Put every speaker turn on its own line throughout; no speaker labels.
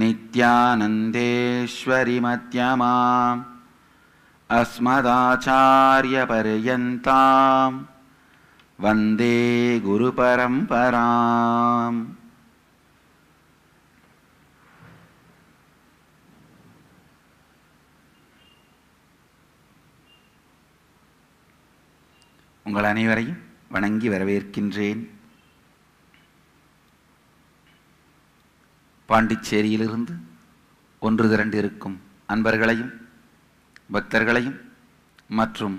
நித்தியானந்தேஸ்வரிமத்யமாச்சாரியபரியந்தாம் வந்தே குரு உங்கள் அனைவரையும் வணங்கி வரவேற்கின்றேன் பாண்டிச்சேரியிலிருந்து ஒன்று திரண்டு இருக்கும் அன்பர்களையும் பக்தர்களையும் மற்றும்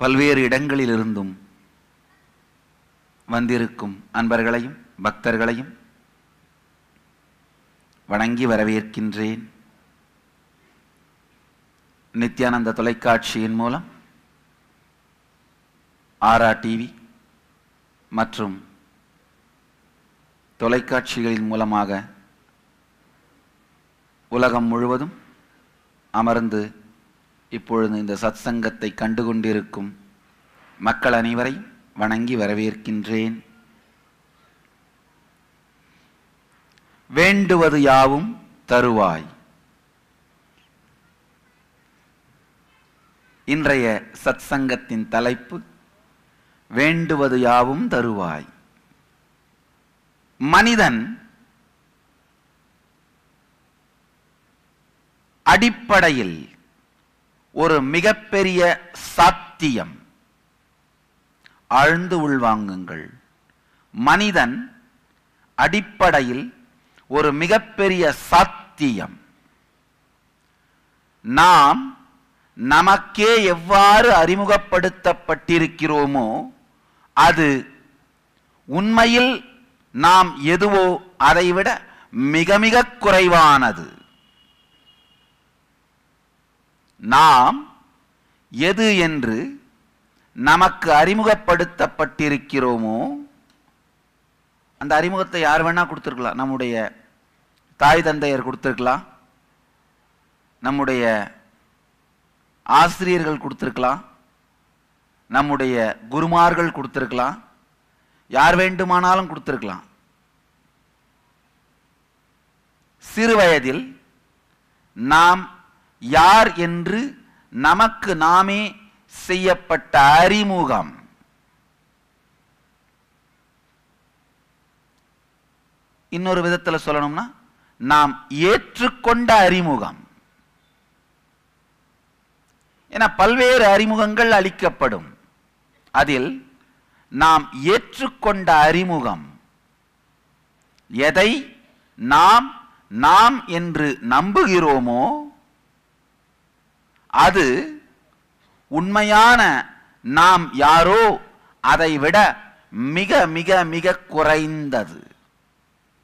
பல்வேறு இடங்களிலிருந்தும் வந்திருக்கும் அன்பர்களையும் பக்தர்களையும் வணங்கி வரவேற்கின்றேன் நித்யானந்த தொலைக்காட்சியின் மூலம் ஆர்ஆர் டிவி மற்றும் தொலைக்காட்சிகளின் மூலமாக உலகம் முழுவதும் அமர்ந்து இப்பொழுது இந்த சத் சங்கத்தை கண்டுகொண்டிருக்கும் மக்கள் அனைவரை வணங்கி வரவேற்கின்றேன் வேண்டுவது யாவும் தருவாய் இன்றைய சத் சங்கத்தின் தலைப்பு வேண்டுவது யாவும் தருவாய் மனிதன் அடிப்படையில் ஒரு மிகப்பெரிய சாத்தியம் ஆழ்ந்து உள்வாங்குங்கள் மனிதன் அடிப்படையில் ஒரு மிகப்பெரிய சாத்தியம் நாம் நமக்கே எவ்வாறு அறிமுகப்படுத்தப்பட்டிருக்கிறோமோ அது உண்மையில் நாம் எதுவோ அதைவிட மிக மிக குறைவானது நாம் எது என்று நமக்கு அறிமுகப்படுத்தப்பட்டிருக்கிறோமோ அந்த அறிமுகத்தை யார் வேணால் கொடுத்துருக்கலாம் நம்முடைய தாய் தந்தையர் கொடுத்துருக்கலாம் நம்முடைய ஆசிரியர்கள் கொடுத்துருக்கலாம் நம்முடைய குருமார்கள் கொடுத்துருக்கலாம் யார் வேண்டுமானாலும் கொடுத்துருக்கலாம் சிறு வயதில் நாம் யார் என்று நமக்கு நாமே செய்யப்பட்ட அறிமுகம் இன்னொரு விதத்தில் சொல்லணும்னா நாம் ஏற்றுக்கொண்ட அறிமுகம் என பல்வேறு அறிமுகங்கள் அளிக்கப்படும் அதில் நாம் ஏற்றுக்கொண்ட அறிமுகம் எதை நாம் நாம் என்று நம்புகிறோமோ அது உண்மையான நாம் யாரோ அதை விட மிக மிக மிக குறைந்தது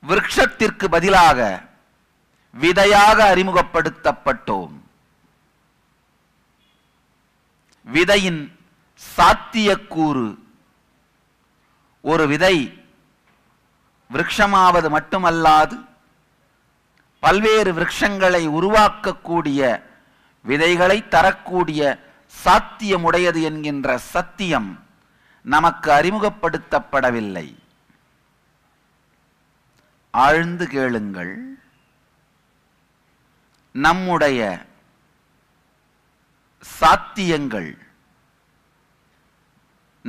விரக்ஷத்திற்கு பதிலாக விதையாக அறிமுகப்படுத்தப்பட்டோம் விதையின் சாத்தியக்கூறு ஒரு விதை விரக்ஷமாவது மட்டுமல்லாது பல்வேறு விரக்ஷங்களை உருவாக்கக்கூடிய விதைகளை தரக்கூடிய சாத்தியமுடையது என்கின்ற சத்தியம் நமக்கு அறிமுகப்படுத்தப்படவில்லை ஆழ்ந்து கேளுங்கள் நம்முடைய சாத்தியங்கள்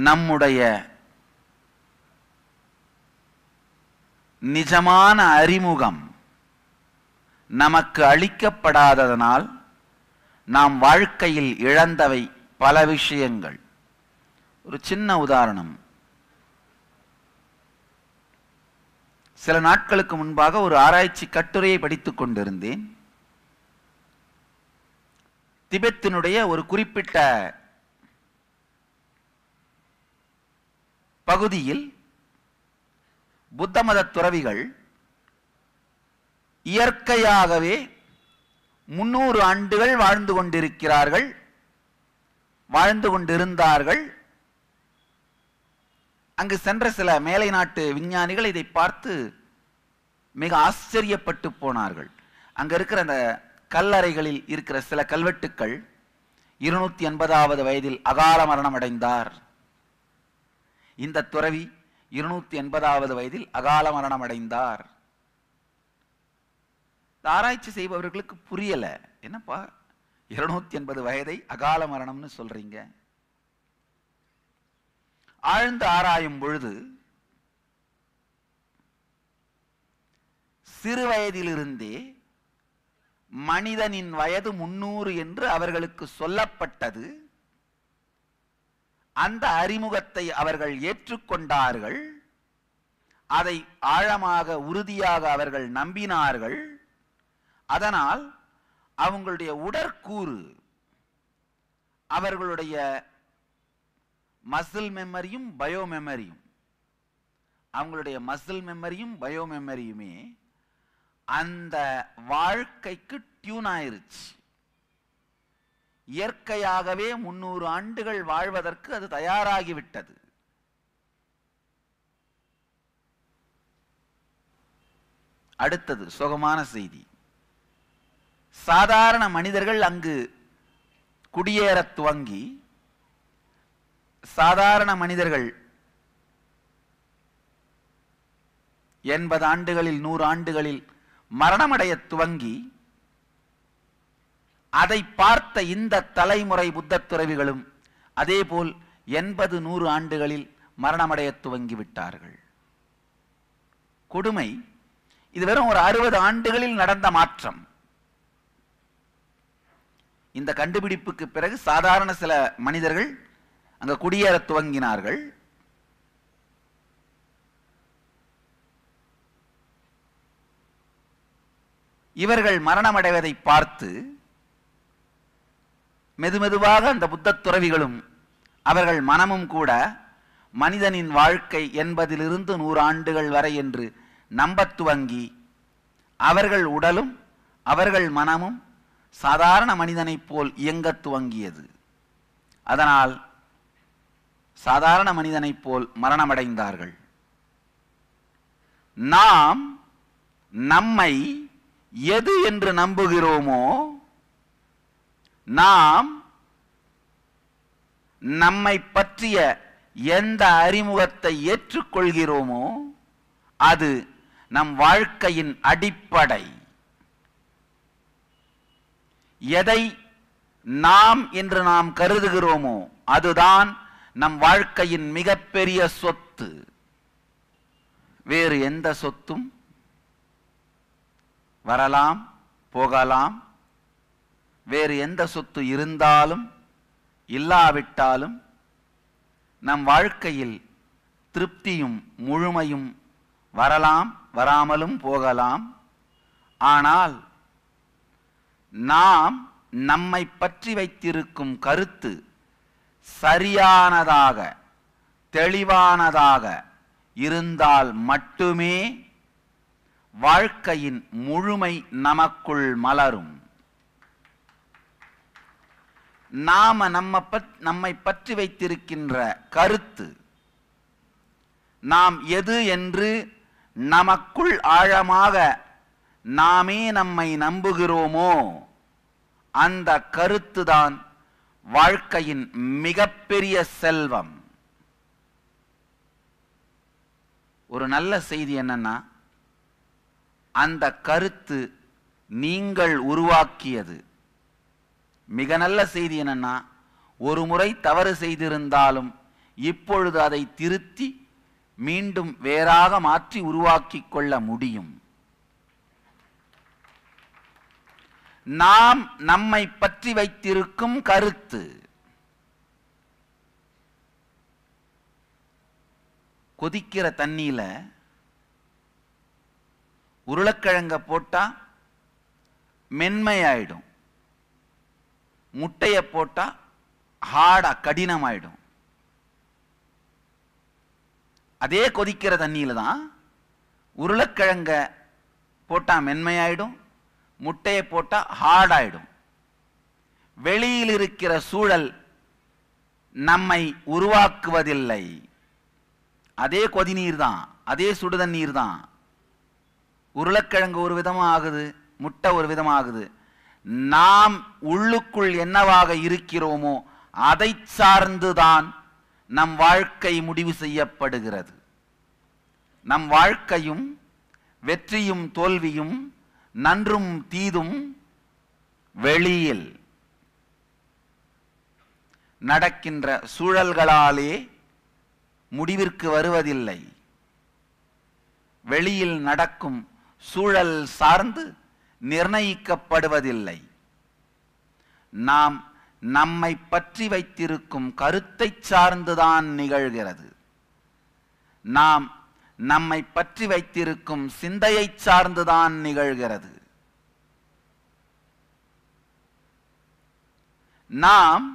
நம்முடைய நிஜமான அறிமுகம் நமக்கு அளிக்கப்படாததனால் நாம் வாழ்க்கையில் இழந்தவை பல விஷயங்கள் ஒரு சின்ன உதாரணம் சில நாட்களுக்கு முன்பாக ஒரு ஆராய்ச்சி கட்டுரையை படித்துக் கொண்டிருந்தேன் திபெத்தினுடைய ஒரு குறிப்பிட்ட பகுதியில் புத்த மத துறவிகள் இயற்கையாகவே முன்னூறு ஆண்டுகள் வாழ்ந்து கொண்டிருக்கிறார்கள் வாழ்ந்து கொண்டிருந்தார்கள் அங்கு சென்ற சில மேலை நாட்டு விஞ்ஞானிகள் இதை பார்த்து மிக ஆச்சரியப்பட்டு போனார்கள் அங்கே இருக்கிற அந்த கல்லறைகளில் இருக்கிற சில கல்வெட்டுக்கள் இருநூத்தி எண்பதாவது வயதில் அகால மரணம் அடைந்தார் இந்த துறவி இருநூத்தி எண்பதாவது வயதில் அகால மரணம் அடைந்தார் ஆராய்ச்சி செய்பவர்களுக்கு புரியல என்னப்பா இருநூத்தி எண்பது வயதை அகால மரணம்னு சொல்றீங்க ஆழ்ந்து ஆராயும் பொழுது சிறு வயதிலிருந்தே மனிதனின் வயது முன்னூறு என்று அவர்களுக்கு சொல்லப்பட்டது அந்த அறிமுகத்தை அவர்கள் ஏற்றுக்கொண்டார்கள் அதை ஆழமாக உறுதியாக அவர்கள் நம்பினார்கள் அதனால் அவங்களுடைய உடற்கூறு அவர்களுடைய மசில் மெமரியும் பயோ மெமரியும் அவங்களுடைய மசில் மெமரியும் பயோ மெமரியுமே அந்த வாழ்க்கைக்கு டியூன் ஆயிருச்சு இயற்கையாகவே முன்னூறு ஆண்டுகள் வாழ்வதற்கு அது தயாராகிவிட்டது அடுத்தது சுகமான செய்தி சாதாரண மனிதர்கள் அங்கு குடியேற துவங்கி சாதாரண மனிதர்கள் எண்பது ஆண்டுகளில் நூறு ஆண்டுகளில் மரணமடைய துவங்கி அதை பார்த்த இந்த தலைமுறை புத்த துறவிகளும் அதேபோல் எண்பது நூறு ஆண்டுகளில் மரணமடைய துவங்கிவிட்டார்கள் கொடுமை இது வெறும் ஒரு அறுபது ஆண்டுகளில் நடந்த மாற்றம் இந்த கண்டுபிடிப்புக்கு பிறகு சாதாரண சில மனிதர்கள் அங்க குடியேற துவங்கினார்கள் இவர்கள் மரணமடைவதை பார்த்து மெதுமெதுவாக அந்த புத்த துறவிகளும் அவர்கள் மனமும் கூட மனிதனின் வாழ்க்கை நூறு நூறாண்டுகள் வரை என்று நம்பத் துவங்கி அவர்கள் உடலும் அவர்கள் மனமும் சாதாரண மனிதனைப் போல் இயங்கத் துவங்கியது அதனால் சாதாரண மனிதனைப் போல் மரணமடைந்தார்கள் நாம் நம்மை எது என்று நம்புகிறோமோ நாம் நம்மை பற்றிய எந்த அறிமுகத்தை ஏற்றுக்கொள்கிறோமோ அது நம் வாழ்க்கையின் அடிப்படை எதை நாம் என்று நாம் கருதுகிறோமோ அதுதான் நம் வாழ்க்கையின் மிகப்பெரிய சொத்து வேறு எந்த சொத்தும் வரலாம் போகலாம் வேறு எந்த சொத்து இருந்தாலும் இல்லாவிட்டாலும் நம் வாழ்க்கையில் திருப்தியும் முழுமையும் வரலாம் வராமலும் போகலாம் ஆனால் நாம் நம்மை பற்றி வைத்திருக்கும் கருத்து சரியானதாக தெளிவானதாக இருந்தால் மட்டுமே வாழ்க்கையின் முழுமை நமக்குள் மலரும் நாம நம்ம நம்மை பற்றி வைத்திருக்கின்ற கருத்து நாம் எது என்று நமக்குள் ஆழமாக நாமே நம்மை நம்புகிறோமோ அந்த கருத்துதான் வாழ்க்கையின் மிகப்பெரிய செல்வம் ஒரு நல்ல செய்தி என்னன்னா அந்த கருத்து நீங்கள் உருவாக்கியது மிக நல்ல செய்தி என்னன்னா ஒரு முறை தவறு செய்திருந்தாலும் இப்பொழுது அதை திருத்தி மீண்டும் வேறாக மாற்றி உருவாக்கி கொள்ள முடியும் நாம் நம்மை பற்றி வைத்திருக்கும் கருத்து கொதிக்கிற தண்ணியில் உருளைக்கிழங்க போட்டால் மென்மையாயிடும் முட்டையை போட்டால் ஹார்டாக கடினமாயிடும் அதே கொதிக்கிற தண்ணியில் தான் உருளைக்கிழங்க போட்டால் மென்மையாயிடும் முட்டையை போட்டால் ஹார்டாயிடும் வெளியில் இருக்கிற சூழல் நம்மை உருவாக்குவதில்லை அதே கொதிநீர் தான் அதே சுடுதண்ணீர் தான் உருளைக்கிழங்கு ஒரு விதமாக ஆகுது முட்டை ஒரு விதமாக ஆகுது நாம் உள்ளுக்குள் என்னவாக இருக்கிறோமோ அதை சார்ந்துதான் நம் வாழ்க்கை முடிவு செய்யப்படுகிறது நம் வாழ்க்கையும் வெற்றியும் தோல்வியும் நன்றும் தீதும் வெளியில் நடக்கின்ற சூழல்களாலே முடிவிற்கு வருவதில்லை வெளியில் நடக்கும் சூழல் சார்ந்து நிர்ணயிக்கப்படுவதில்லை நாம் நம்மை பற்றி வைத்திருக்கும் கருத்தை சார்ந்துதான் நிகழ்கிறது நாம் நம்மை பற்றி வைத்திருக்கும் சிந்தையை சார்ந்துதான் நிகழ்கிறது நாம்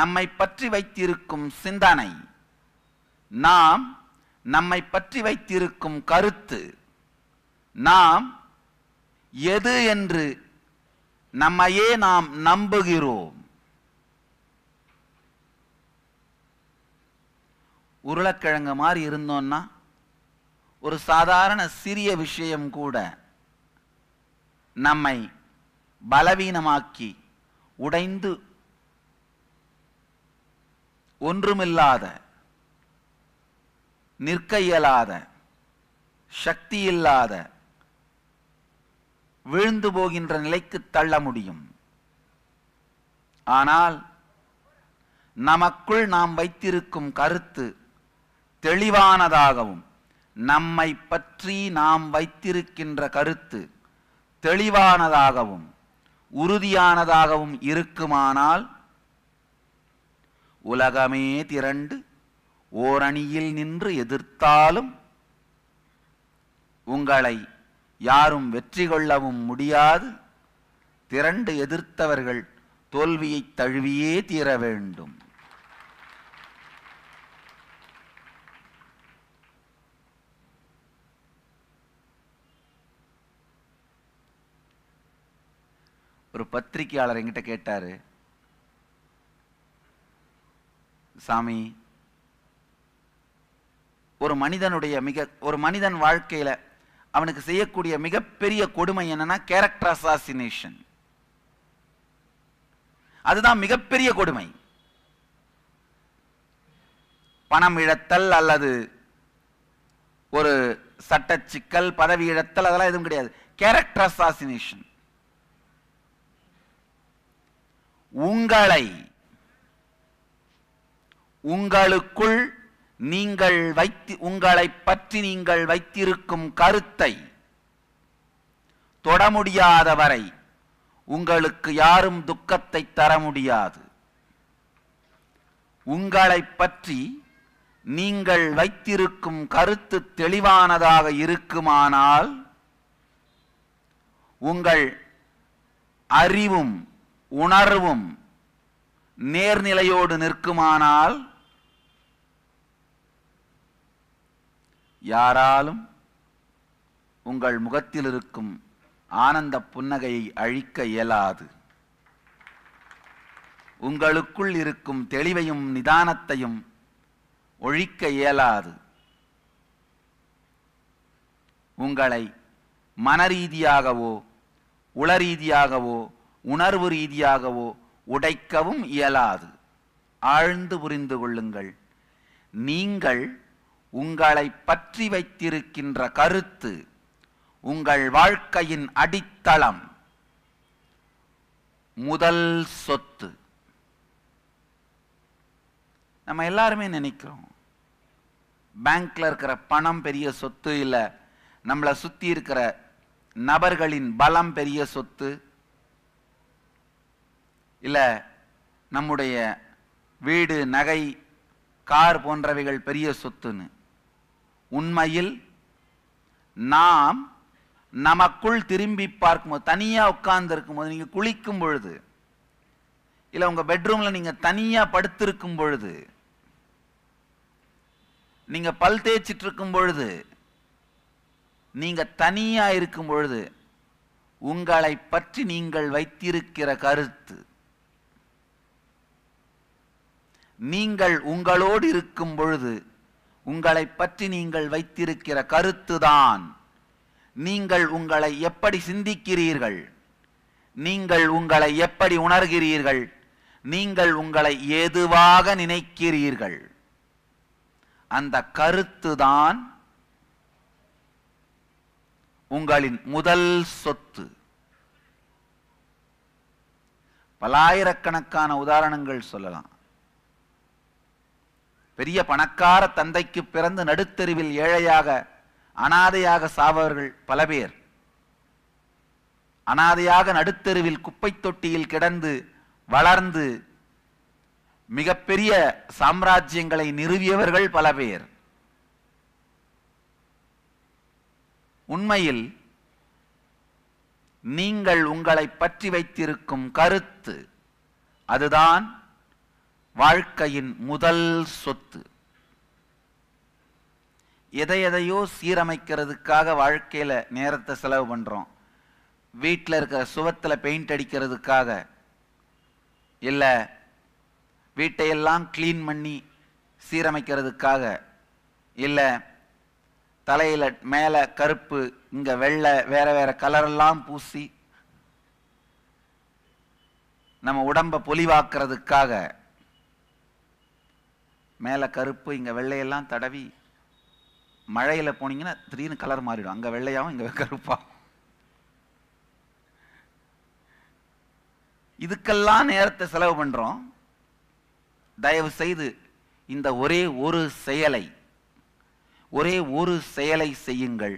நம்மை பற்றி வைத்திருக்கும் சிந்தனை நாம் நம்மை பற்றி வைத்திருக்கும் கருத்து நாம் எது என்று நம்மையே நாம் நம்புகிறோம் உருளைக்கிழங்கு மாதிரி இருந்தோம்னா ஒரு சாதாரண சிறிய விஷயம் கூட நம்மை பலவீனமாக்கி உடைந்து ஒன்றுமில்லாத நிற்க இயலாத சக்தி இல்லாத விழுந்து போகின்ற நிலைக்கு தள்ள முடியும் ஆனால் நமக்குள் நாம் வைத்திருக்கும் கருத்து தெளிவானதாகவும் நம்மை பற்றி நாம் வைத்திருக்கின்ற கருத்து தெளிவானதாகவும் உறுதியானதாகவும் இருக்குமானால் உலகமே திரண்டு ஓரணியில் நின்று எதிர்த்தாலும் உங்களை யாரும் வெற்றி கொள்ளவும் முடியாது திரண்டு எதிர்த்தவர்கள் தோல்வியை தழுவியே தீர வேண்டும் ஒரு பத்திரிகையாளர் எங்கிட்ட கேட்டாரு சாமி ஒரு மனிதனுடைய மிக ஒரு மனிதன் வாழ்க்கையில அவனுக்கு செய்யக்கூடிய மிகப்பெரிய கொடுமை என்னன்னா கேரக்டர் அசாசினேஷன் அதுதான் மிகப்பெரிய கொடுமை பணம் இழத்தல் அல்லது ஒரு சட்ட சிக்கல் பதவி இழத்தல் அதெல்லாம் எதுவும் கிடையாது கேரக்டர் அசாசினேஷன் உங்களை உங்களுக்குள் நீங்கள் வைத்து உங்களை பற்றி நீங்கள் வைத்திருக்கும் கருத்தை தொட முடியாதவரை உங்களுக்கு யாரும் துக்கத்தை தர முடியாது உங்களை பற்றி நீங்கள் வைத்திருக்கும் கருத்து தெளிவானதாக இருக்குமானால் உங்கள் அறிவும் உணர்வும் நேர்நிலையோடு நிற்குமானால் யாராலும் உங்கள் முகத்தில் இருக்கும் ஆனந்த புன்னகையை அழிக்க இயலாது உங்களுக்குள் இருக்கும் தெளிவையும் நிதானத்தையும் ஒழிக்க இயலாது உங்களை மனரீதியாகவோ உளரீதியாகவோ உணர்வு ரீதியாகவோ உடைக்கவும் இயலாது ஆழ்ந்து புரிந்து கொள்ளுங்கள் நீங்கள் உங்களை பற்றி வைத்திருக்கின்ற கருத்து உங்கள் வாழ்க்கையின் அடித்தளம் முதல் சொத்து நம்ம எல்லாருமே நினைக்கிறோம் பேங்க்ல இருக்கிற பணம் பெரிய சொத்து இல்லை நம்மளை சுற்றி இருக்கிற நபர்களின் பலம் பெரிய சொத்து இல்லை நம்முடைய வீடு நகை கார் போன்றவைகள் பெரிய சொத்துன்னு உண்மையில் நாம் நமக்குள் திரும்பி பார்க்கும்போது தனியாக உட்கார்ந்துருக்கும் போது நீங்கள் குளிக்கும் பொழுது இல்லை உங்கள் பெட்ரூமில் நீங்கள் தனியாக படுத்திருக்கும் பொழுது நீங்கள் பல் தேய்ச்சிட்டு இருக்கும் பொழுது நீங்கள் தனியாக இருக்கும் பொழுது உங்களை பற்றி நீங்கள் வைத்திருக்கிற கருத்து நீங்கள் உங்களோடு இருக்கும் பொழுது உங்களை பற்றி நீங்கள் வைத்திருக்கிற கருத்துதான் நீங்கள் உங்களை எப்படி சிந்திக்கிறீர்கள் நீங்கள் உங்களை எப்படி உணர்கிறீர்கள் நீங்கள் உங்களை எதுவாக நினைக்கிறீர்கள் அந்த கருத்துதான் உங்களின் முதல் சொத்து பலாயிரக்கணக்கான உதாரணங்கள் சொல்லலாம் பெரிய பணக்கார தந்தைக்கு பிறந்து நடுத்தெருவில் ஏழையாக அனாதையாக சாவர்கள் பல பேர் அனாதையாக நடுத்தெருவில் குப்பை தொட்டியில் கிடந்து வளர்ந்து மிகப்பெரிய சாம்ராஜ்யங்களை நிறுவியவர்கள் பல பேர் உண்மையில் நீங்கள் உங்களை பற்றி வைத்திருக்கும் கருத்து அதுதான் வாழ்க்கையின் முதல் சொத்து எதை எதையோ சீரமைக்கிறதுக்காக வாழ்க்கையில் நேரத்தை செலவு பண்ணுறோம் வீட்டில் இருக்கிற சுவத்தில் பெயிண்ட் அடிக்கிறதுக்காக இல்லை வீட்டையெல்லாம் க்ளீன் பண்ணி சீரமைக்கிறதுக்காக இல்லை தலையில் மேலே கருப்பு இங்கே வெள்ளை வேறு வேறு கலரெல்லாம் பூசி நம்ம உடம்பை பொலிவாக்குறதுக்காக மேலே கருப்பு இங்கே வெள்ளையெல்லாம் தடவி மழையில் போனீங்கன்னா திடீர்னு கலர் மாறிடும் அங்கே வெள்ளையாகவும் இங்கே கருப்பாகும் இதுக்கெல்லாம் நேரத்தை செலவு பண்ணுறோம் தயவு செய்து இந்த ஒரே ஒரு செயலை ஒரே ஒரு செயலை செய்யுங்கள்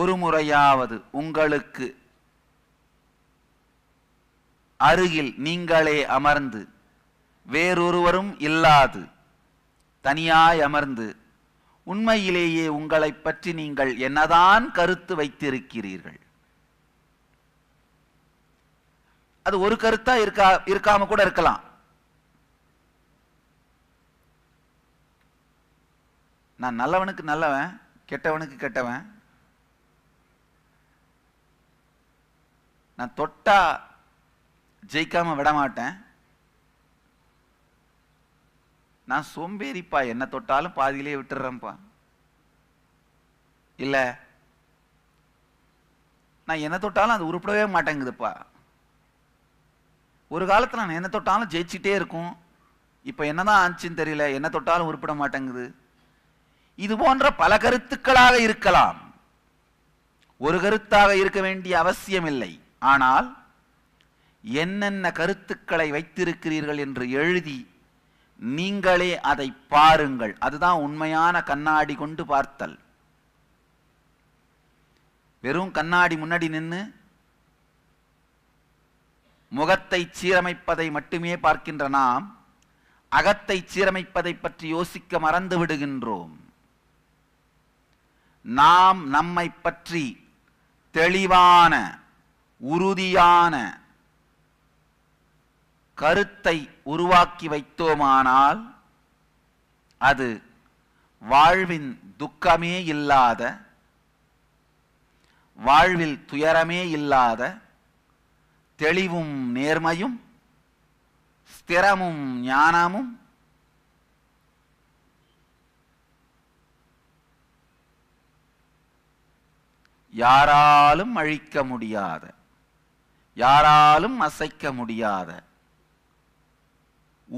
ஒரு முறையாவது உங்களுக்கு அருகில் நீங்களே அமர்ந்து வேறொருவரும் இல்லாது தனியாய் அமர்ந்து உண்மையிலேயே உங்களை பற்றி நீங்கள் என்னதான் கருத்து வைத்திருக்கிறீர்கள் அது ஒரு கருத்தா இருக்கா இருக்காம கூட இருக்கலாம் நான் நல்லவனுக்கு நல்லவன் கெட்டவனுக்கு கெட்டவன் நான் தொட்டா ஜெயிக்காம விடமாட்டேன் நான் சோம்பேறிப்பா என்ன தொட்டாலும் பாதியிலே விட்டுறேன்ப்பா இல்லை நான் என்ன தொட்டாலும் அது உருப்படவே மாட்டேங்குதுப்பா ஒரு காலத்தில் நான் என்ன தொட்டாலும் ஜெயிச்சுட்டே இருக்கும் இப்போ என்னதான் ஆச்சுன்னு தெரியல என்ன தொட்டாலும் உருப்பிட மாட்டேங்குது இது போன்ற பல கருத்துக்களாக இருக்கலாம் ஒரு கருத்தாக இருக்க வேண்டிய அவசியம் இல்லை ஆனால் என்னென்ன கருத்துக்களை வைத்திருக்கிறீர்கள் என்று எழுதி நீங்களே அதை பாருங்கள் அதுதான் உண்மையான கண்ணாடி கொண்டு பார்த்தல் வெறும் கண்ணாடி முன்னாடி நின்று முகத்தை சீரமைப்பதை மட்டுமே பார்க்கின்ற நாம் அகத்தை சீரமைப்பதை பற்றி யோசிக்க மறந்து விடுகின்றோம் நாம் நம்மை பற்றி தெளிவான உறுதியான கருத்தை உருவாக்கி வைத்தோமானால் அது வாழ்வின் துக்கமே இல்லாத வாழ்வில் துயரமே இல்லாத தெளிவும் நேர்மையும் ஸ்திரமும் ஞானமும் யாராலும் அழிக்க முடியாத யாராலும் அசைக்க முடியாத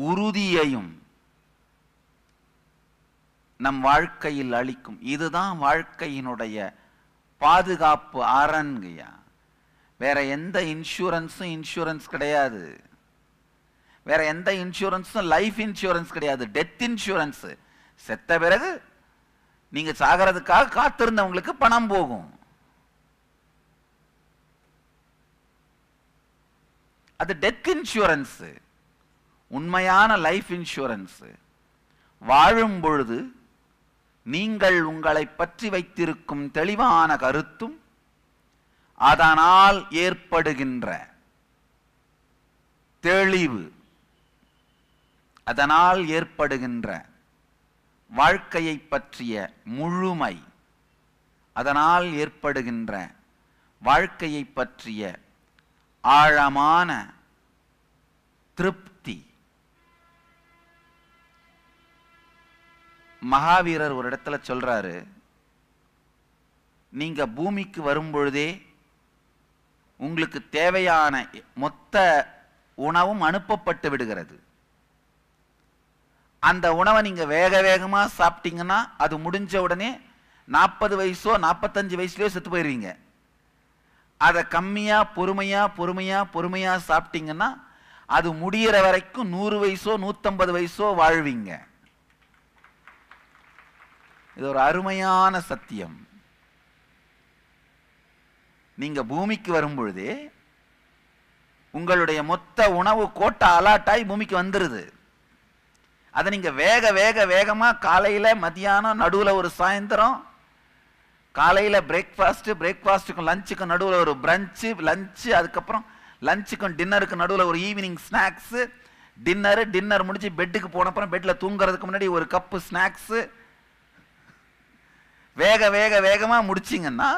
உறுதியையும் நம் வாழ்க்கையில் அளிக்கும் இதுதான் வாழ்க்கையினுடைய பாதுகாப்பு அரண்கையா வேற எந்த இன்சூரன்ஸும் இன்சூரன்ஸ் கிடையாது வேற எந்த இன்சூரன்ஸும் லைஃப் இன்சூரன்ஸ் கிடையாது டெத் இன்சூரன்ஸ் செத்த பிறகு நீங்க சாகிறதுக்காக காத்திருந்தவங்களுக்கு பணம் போகும் அது டெத் இன்சூரன்ஸு உண்மையான லைஃப் இன்சூரன்ஸு வாழும் பொழுது நீங்கள் உங்களை பற்றி வைத்திருக்கும் தெளிவான கருத்தும் அதனால் ஏற்படுகின்ற தெளிவு அதனால் ஏற்படுகின்ற வாழ்க்கையை பற்றிய முழுமை அதனால் ஏற்படுகின்ற வாழ்க்கையை பற்றிய ஆழமான திருப்தி மகாவீரர் ஒரு இடத்துல சொல்றாரு நீங்க பூமிக்கு வரும்பொழுதே உங்களுக்கு தேவையான மொத்த உணவும் அனுப்பப்பட்டு விடுகிறது அந்த உணவை நீங்க வேக வேகமா சாப்பிட்டீங்கன்னா அது முடிஞ்ச உடனே நாற்பது வயசோ நாற்பத்தஞ்சு வயசுலயோ செத்து போயிடுவீங்க அதை கம்மியா பொறுமையா பொறுமையா பொறுமையா சாப்பிட்டீங்கன்னா அது முடியிற வரைக்கும் நூறு வயசோ நூற்றம்பது வயசோ வாழ்வீங்க இது ஒரு அருமையான சத்தியம் நீங்க பூமிக்கு வரும் உங்களுடைய மொத்த உணவு கோட்டை அலாட்டாய் பூமிக்கு வந்துடுது அதை நீங்க வேக வேக வேகமா காலையில மதியானம் நடுவில் ஒரு சாயந்தரம் காலையில் பிரேக்ஃபாஸ்ட் பிரேக்ஃபாஸ்ட்டுக்கும் லஞ்சுக்கும் நடுவில் ஒரு பிரஞ்சு லஞ்சு அதுக்கப்புறம் லஞ்சுக்கும் டின்னருக்கு நடுவில் ஒரு ஈவினிங் ஸ்நாக்ஸு டின்னரு டின்னர் முடிச்சு பெட்டுக்கு போனப்புறம் பெட்டில் தூங்குறதுக்கு முன்னாடி ஒரு கப்பு ஸ்நாக்ஸு வேக வேக வேகமாக முடிச்சிங்கன்னா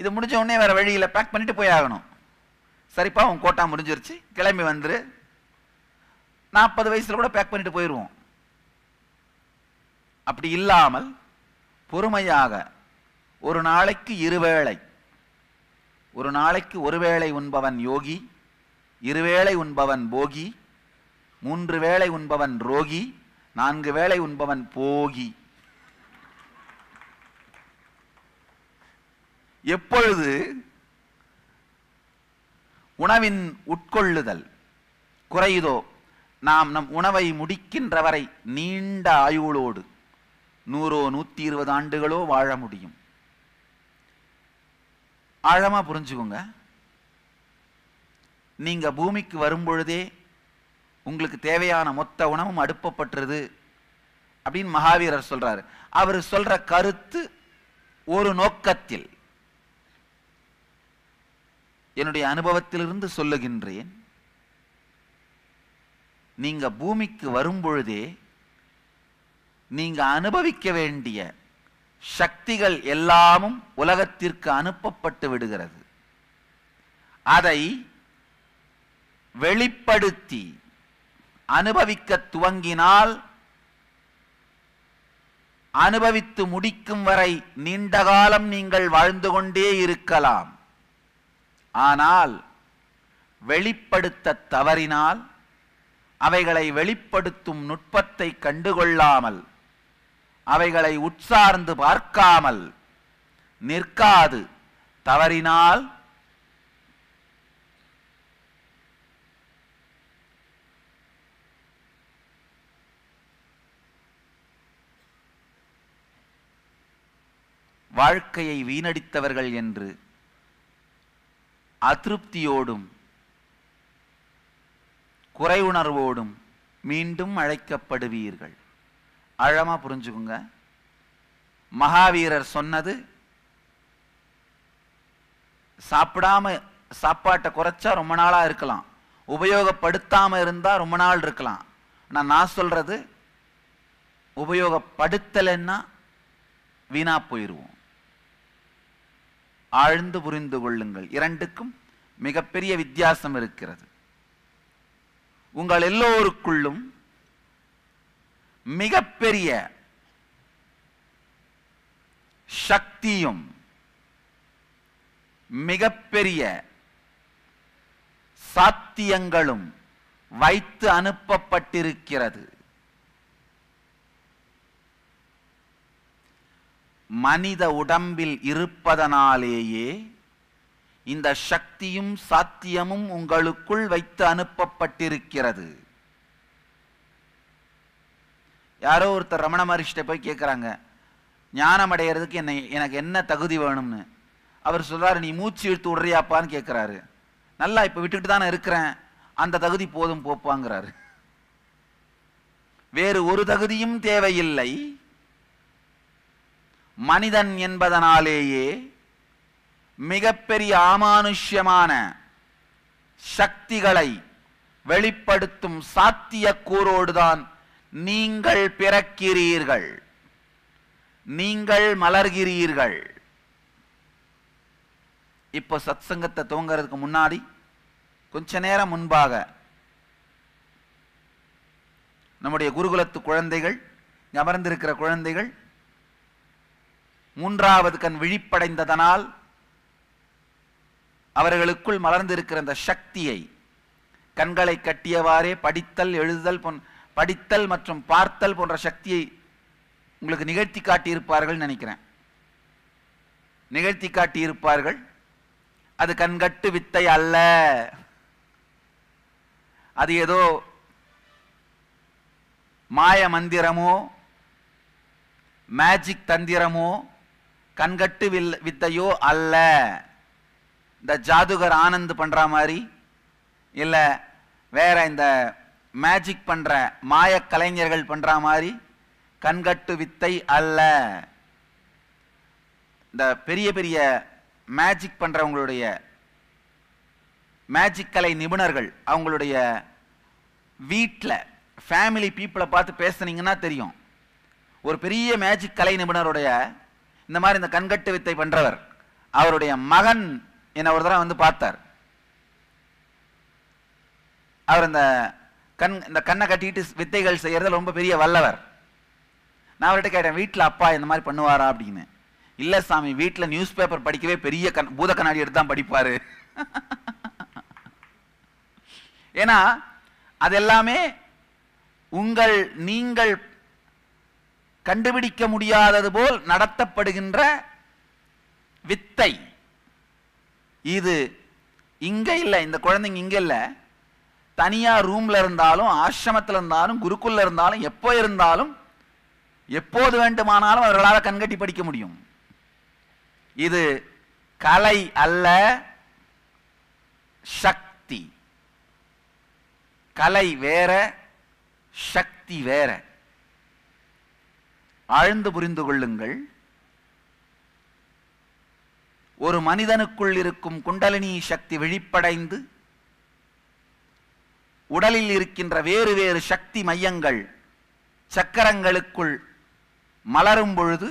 இது முடிஞ்ச உடனே வேறு வழியில் பேக் பண்ணிட்டு போய் ஆகணும் சரிப்பா உன் கோட்டா முடிஞ்சிருச்சு கிளம்பி வந்துரு நாற்பது வயசில் கூட பேக் பண்ணிட்டு போயிடுவோம் அப்படி இல்லாமல் பொறுமையாக ஒரு நாளைக்கு இருவேளை ஒரு நாளைக்கு ஒருவேளை உண்பவன் யோகி இருவேளை உண்பவன் போகி மூன்று வேளை உண்பவன் ரோகி நான்கு வேளை உண்பவன் போகி எப்பொழுது உணவின் உட்கொள்ளுதல் குறையுதோ நாம் நம் உணவை முடிக்கின்ற வரை நீண்ட ஆயுளோடு நூறோ நூற்றி இருபது ஆண்டுகளோ வாழ முடியும் ஆழமாக புரிஞ்சுக்கோங்க நீங்கள் பூமிக்கு வரும்பொழுதே உங்களுக்கு தேவையான மொத்த உணவும் அடுப்பப்பட்டுருது அப்படின்னு மகாவீரர் சொல்கிறார் அவர் சொல்கிற கருத்து ஒரு நோக்கத்தில் என்னுடைய அனுபவத்திலிருந்து சொல்லுகின்றேன் நீங்க பூமிக்கு வரும்பொழுதே நீங்க அனுபவிக்க வேண்டிய சக்திகள் எல்லாமும் உலகத்திற்கு அனுப்பப்பட்டு விடுகிறது அதை வெளிப்படுத்தி அனுபவிக்க துவங்கினால் அனுபவித்து முடிக்கும் வரை நீண்ட காலம் நீங்கள் வாழ்ந்து கொண்டே இருக்கலாம் ஆனால் வெளிப்படுத்த தவறினால் அவைகளை வெளிப்படுத்தும் நுட்பத்தை கண்டுகொள்ளாமல் அவைகளை உட்சார்ந்து பார்க்காமல் நிற்காது தவறினால் வாழ்க்கையை வீணடித்தவர்கள் என்று அதிருப்தியோடும் குறை உணர்வோடும் மீண்டும் அழைக்கப்படுவீர்கள் ஆழமாக புரிஞ்சுக்குங்க மகாவீரர் சொன்னது சாப்பிடாம சாப்பாட்டை குறைச்சா ரொம்ப நாளாக இருக்கலாம் உபயோகப்படுத்தாமல் இருந்தால் ரொம்ப நாள் இருக்கலாம் ஆனால் நான் சொல்கிறது உபயோகப்படுத்தலைன்னா வீணாக போயிடுவோம் ஆழ்ந்து புரிந்து கொள்ளுங்கள் இரண்டுக்கும் மிகப்பெரிய வித்தியாசம் இருக்கிறது உங்கள் எல்லோருக்குள்ளும் மிகப்பெரிய சக்தியும் மிகப்பெரிய சாத்தியங்களும் வைத்து அனுப்பப்பட்டிருக்கிறது மனித உடம்பில் இருப்பதனாலேயே இந்த சக்தியும் சாத்தியமும் உங்களுக்குள் வைத்து அனுப்பப்பட்டிருக்கிறது யாரோ ஒருத்தர் ரமண மகரிஷ்ட போய் கேட்குறாங்க ஞானம் அடைகிறதுக்கு என்னை எனக்கு என்ன தகுதி வேணும்னு அவர் சொல்கிறார் நீ மூச்சு இழுத்து விடுறியாப்பான்னு கேட்குறாரு நல்லா இப்போ விட்டுக்கிட்டு தானே இருக்கிறேன் அந்த தகுதி போதும் போப்பாங்கிறாரு வேறு ஒரு தகுதியும் தேவையில்லை மனிதன் என்பதனாலேயே மிகப்பெரிய ஆமானுஷ்யமான சக்திகளை வெளிப்படுத்தும் சாத்தியக்கூறோடுதான் நீங்கள் பிறக்கிறீர்கள் நீங்கள் மலர்கிறீர்கள் இப்போ சத் சங்கத்தை துவங்கிறதுக்கு முன்னாடி கொஞ்ச நேரம் முன்பாக நம்முடைய குருகுலத்து குழந்தைகள் அமர்ந்திருக்கிற குழந்தைகள் மூன்றாவது கண் விழிப்படைந்ததனால் அவர்களுக்குள் மலர்ந்திருக்கிற அந்த சக்தியை கண்களை கட்டியவாறே படித்தல் எழுதல் படித்தல் மற்றும் பார்த்தல் போன்ற சக்தியை உங்களுக்கு நிகழ்த்தி காட்டியிருப்பார்கள் நினைக்கிறேன் நிகழ்த்தி காட்டியிருப்பார்கள் அது கண்கட்டு வித்தை அல்ல அது ஏதோ மாய மந்திரமோ மேஜிக் தந்திரமோ கண்கட்டு வில் வித்தையோ அல்ல இந்த ஜாதுகர் ஆனந்த் பண்ணுற மாதிரி இல்லை வேற இந்த மேஜிக் பண்ணுற மாய கலைஞர்கள் பண்ணுற மாதிரி கண்கட்டு வித்தை அல்ல இந்த பெரிய பெரிய மேஜிக் பண்ணுறவங்களுடைய மேஜிக் கலை நிபுணர்கள் அவங்களுடைய வீட்டில் ஃபேமிலி பீப்புளை பார்த்து பேசுனீங்கன்னா தெரியும் ஒரு பெரிய மேஜிக் கலை நிபுணருடைய இந்த மாதிரி இந்த கண்கட்டு வித்தை பண்றவர் அவருடைய மகன் என்ன ஒரு தடவை வந்து பார்த்தார் அவர் இந்த கண் இந்த கண்ணை கட்டிட்டு வித்தைகள் செய்யறது ரொம்ப பெரிய வல்லவர் நான் அவர்கிட்ட கேட்டேன் வீட்டில் அப்பா இந்த மாதிரி பண்ணுவாரா அப்படின்னு இல்லை சாமி வீட்டில் நியூஸ் பேப்பர் படிக்கவே பெரிய கண் பூத கண்ணாடி எடுத்து தான் படிப்பார் ஏன்னா அது எல்லாமே உங்கள் நீங்கள் கண்டுபிடிக்க முடியாதது போல் நடத்தப்படுகின்ற வித்தை இது இங்கே இல்லை இந்த குழந்தைங்க இங்கே இல்லை தனியா ரூமில் இருந்தாலும் ஆசிரமத்தில் இருந்தாலும் குருக்குள்ள இருந்தாலும் எப்போ இருந்தாலும் எப்போது வேண்டுமானாலும் அவர்களால் கண்கட்டி படிக்க முடியும் இது கலை அல்ல சக்தி கலை வேற சக்தி வேற ஆழ்ந்து புரிந்து கொள்ளுங்கள் ஒரு மனிதனுக்குள் இருக்கும் குண்டலினி சக்தி விழிப்படைந்து உடலில் இருக்கின்ற வேறு வேறு சக்தி மையங்கள் சக்கரங்களுக்குள் மலரும் பொழுது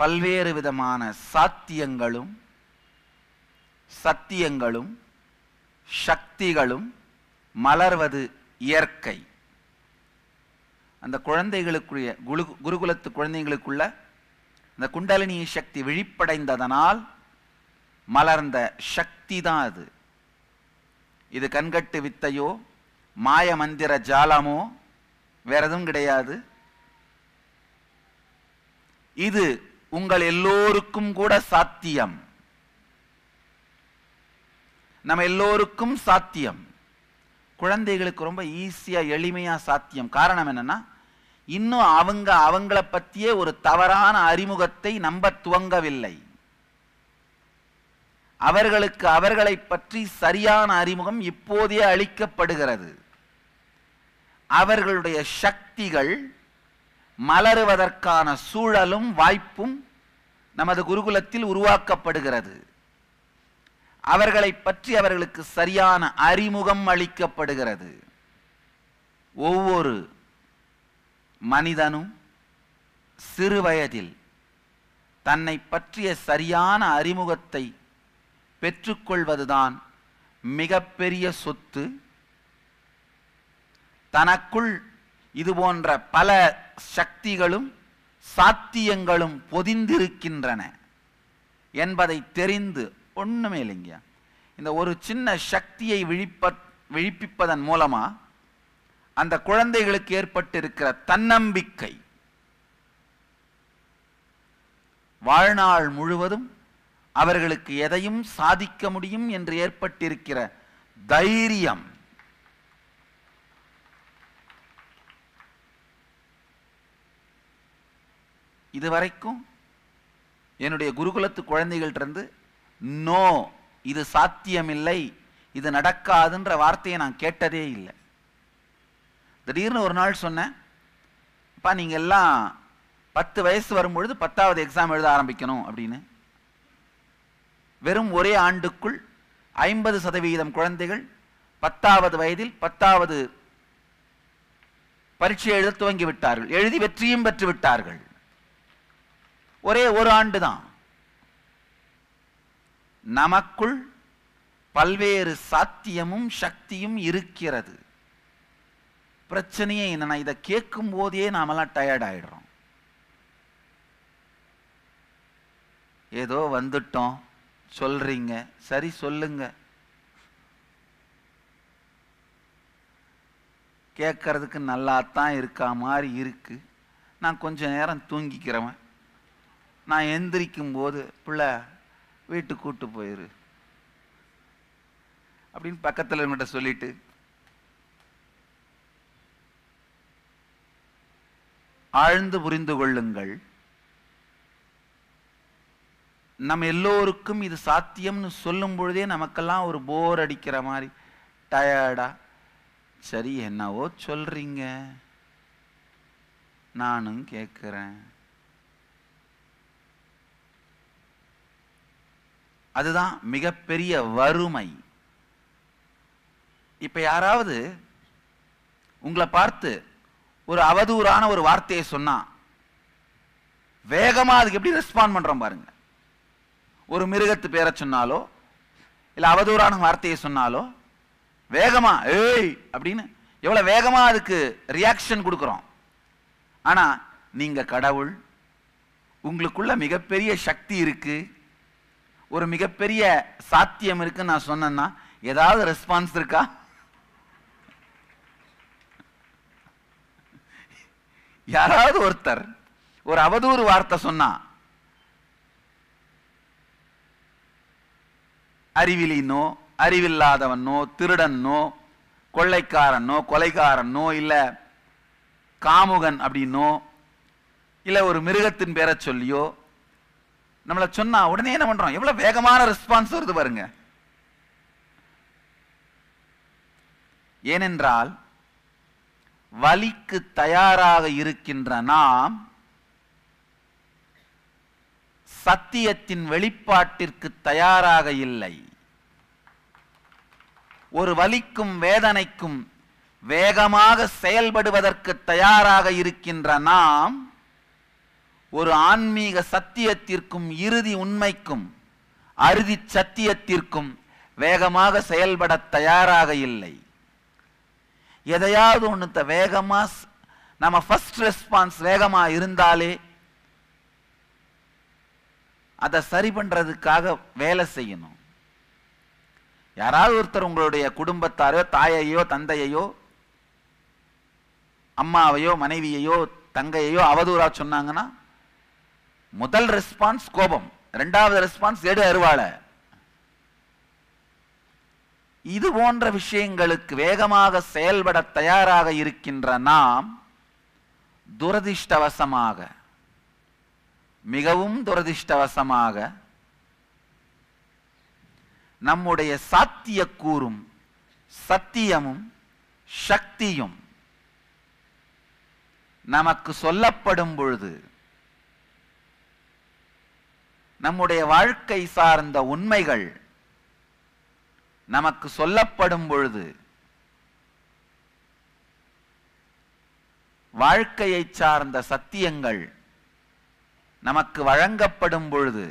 பல்வேறு விதமான சாத்தியங்களும் சத்தியங்களும் சக்திகளும் மலர்வது இயற்கை அந்த குழந்தைகளுக்குரிய குரு குருகுலத்து குழந்தைங்களுக்குள்ள அந்த குண்டலினி சக்தி விழிப்படைந்ததனால் மலர்ந்த சக்தி தான் அது இது கண்கட்டு வித்தையோ மாய மந்திர ஜாலமோ வேற எதுவும் கிடையாது இது உங்கள் எல்லோருக்கும் கூட சாத்தியம் நம்ம எல்லோருக்கும் சாத்தியம் குழந்தைகளுக்கு ரொம்ப ஈஸியாக எளிமையாக சாத்தியம் காரணம் என்னன்னா இன்னும் அவங்க அவங்கள பத்தியே ஒரு தவறான அறிமுகத்தை நம்ப துவங்கவில்லை அவர்களுக்கு அவர்களை பற்றி சரியான அறிமுகம் இப்போதே அளிக்கப்படுகிறது அவர்களுடைய சக்திகள் மலருவதற்கான சூழலும் வாய்ப்பும் நமது குருகுலத்தில் உருவாக்கப்படுகிறது அவர்களை பற்றி அவர்களுக்கு சரியான அறிமுகம் அளிக்கப்படுகிறது ஒவ்வொரு மனிதனும் சிறு வயதில் தன்னை பற்றிய சரியான அறிமுகத்தை பெற்றுக்கொள்வதுதான் மிகப்பெரிய சொத்து தனக்குள் இது போன்ற பல சக்திகளும் சாத்தியங்களும் பொதிந்திருக்கின்றன என்பதை தெரிந்து ஒன்றுமே இல்லைங்க இந்த ஒரு சின்ன சக்தியை விழிப்ப விழிப்பிப்பதன் மூலமாக அந்த குழந்தைகளுக்கு ஏற்பட்டிருக்கிற தன்னம்பிக்கை வாழ்நாள் முழுவதும் அவர்களுக்கு எதையும் சாதிக்க முடியும் என்று ஏற்பட்டிருக்கிற தைரியம் இதுவரைக்கும் என்னுடைய குருகுலத்து குழந்தைகள்டிருந்து நோ இது சாத்தியமில்லை இது நடக்காதுன்ற வார்த்தையை நான் கேட்டதே இல்லை திடீர்னு ஒரு நாள் சொன்னேன் அப்பா நீங்கள் எல்லாம் பத்து வயசு வரும்பொழுது பத்தாவது எக்ஸாம் எழுத ஆரம்பிக்கணும் அப்படின்னு வெறும் ஒரே ஆண்டுக்குள் ஐம்பது சதவிகிதம் குழந்தைகள் பத்தாவது வயதில் பத்தாவது பரீட்சை எழுத துவங்கி விட்டார்கள் எழுதி வெற்றியும் பெற்று விட்டார்கள் ஒரே ஒரு ஆண்டு தான் நமக்குள் பல்வேறு சாத்தியமும் சக்தியும் இருக்கிறது பிரச்சனையே என்னன்னா இதை கேட்கும் போதே நாமெல்லாம் டயர்ட் ஆயிடுறோம் ஏதோ வந்துட்டோம் சொல்றீங்க சரி சொல்லுங்க கேட்கறதுக்கு நல்லா தான் இருக்கா மாதிரி இருக்கு நான் கொஞ்ச நேரம் தூங்கிக்கிறவன் நான் எந்திரிக்கும் போது பிள்ள வீட்டுக்கு கூட்டு போயிரு அப்படின்னு பக்கத்தில் சொல்லிட்டு ஆழ்ந்து புரிந்து கொள்ளுங்கள் நம்ம எல்லோருக்கும் இது சாத்தியம்னு சொல்லும் பொழுதே நமக்கெல்லாம் ஒரு போர் அடிக்கிற மாதிரி டயர்டா சரி என்னவோ சொல்றீங்க நானும் கேட்குறேன் அதுதான் மிகப்பெரிய வறுமை இப்ப யாராவது உங்களை பார்த்து ஒரு அவதூறான ஒரு வார்த்தையை சொன்னால் வேகமாக அதுக்கு எப்படி ரெஸ்பாண்ட் பண்ணுறோம் பாருங்க ஒரு மிருகத்து பேரை சொன்னாலோ இல்லை அவதூறான வார்த்தையை சொன்னாலோ வேகமாக ஏய் அப்படின்னு எவ்வளோ வேகமாக அதுக்கு ரியாக்ஷன் கொடுக்குறோம் ஆனால் நீங்கள் கடவுள் உங்களுக்குள்ள மிகப்பெரிய சக்தி இருக்குது ஒரு மிகப்பெரிய சாத்தியம் இருக்குன்னு நான் சொன்னேன்னா ஏதாவது ரெஸ்பான்ஸ் இருக்கா யாராவது ஒருத்தர் ஒரு அவதூறு வார்த்தை சொன்னா அறிவிலினோ அறிவில்லாதவனோ திருடன்னோ கொள்ளைக்காரனோ கொலைகாரனோ இல்லை காமுகன் அப்படின்னோ இல்லை ஒரு மிருகத்தின் பேரை சொல்லியோ நம்மளை சொன்னா உடனே என்ன பண்றோம் எவ்வளவு வேகமான ரெஸ்பான்ஸ் வருது பாருங்க ஏனென்றால் வலிக்கு தயாராக இருக்கின்ற நாம் சத்தியத்தின் வெளிப்பாட்டிற்கு தயாராக இல்லை ஒரு வலிக்கும் வேதனைக்கும் வேகமாக செயல்படுவதற்கு தயாராக இருக்கின்ற நாம் ஒரு ஆன்மீக சத்தியத்திற்கும் இறுதி உண்மைக்கும் அறுதி சத்தியத்திற்கும் வேகமாக செயல்பட தயாராக இல்லை எதையாவது ஒன்றுத்த வேகமாக நம்ம ஃபஸ்ட் ரெஸ்பான்ஸ் வேகமாக இருந்தாலே அதை சரி பண்ணுறதுக்காக வேலை செய்யணும் யாராவது ஒருத்தர் உங்களுடைய குடும்பத்தாரையோ தாயையோ தந்தையையோ அம்மாவையோ மனைவியையோ தங்கையோ அவதூறா சொன்னாங்கன்னா முதல் ரெஸ்பான்ஸ் கோபம் ரெண்டாவது ரெஸ்பான்ஸ் எடு அருவாலை இது போன்ற விஷயங்களுக்கு வேகமாக செயல்பட தயாராக இருக்கின்ற நாம் துரதிஷ்டவசமாக மிகவும் துரதிர்ஷ்டவசமாக நம்முடைய சாத்தியக்கூறும் சத்தியமும் சக்தியும் நமக்கு சொல்லப்படும் பொழுது நம்முடைய வாழ்க்கை சார்ந்த உண்மைகள் நமக்கு சொல்லப்படும் பொழுது வாழ்க்கையை சார்ந்த சத்தியங்கள் நமக்கு வழங்கப்படும் பொழுது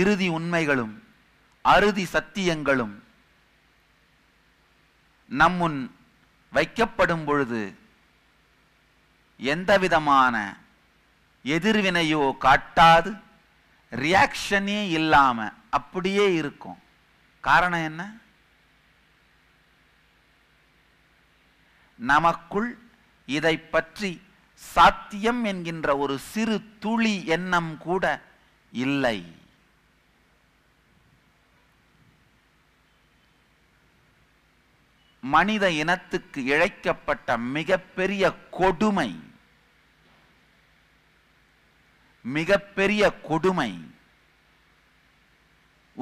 இறுதி உண்மைகளும் அறுதி சத்தியங்களும் நம்முன் வைக்கப்படும் பொழுது எந்தவிதமான எதிர்வினையோ காட்டாது ரியாக்ஷனே இல்லாமல் அப்படியே இருக்கும் காரணம் என்ன நமக்குள் இதை பற்றி சாத்தியம் என்கின்ற ஒரு சிறு துளி எண்ணம் கூட இல்லை மனித இனத்துக்கு இழைக்கப்பட்ட மிகப்பெரிய கொடுமை மிகப்பெரிய கொடுமை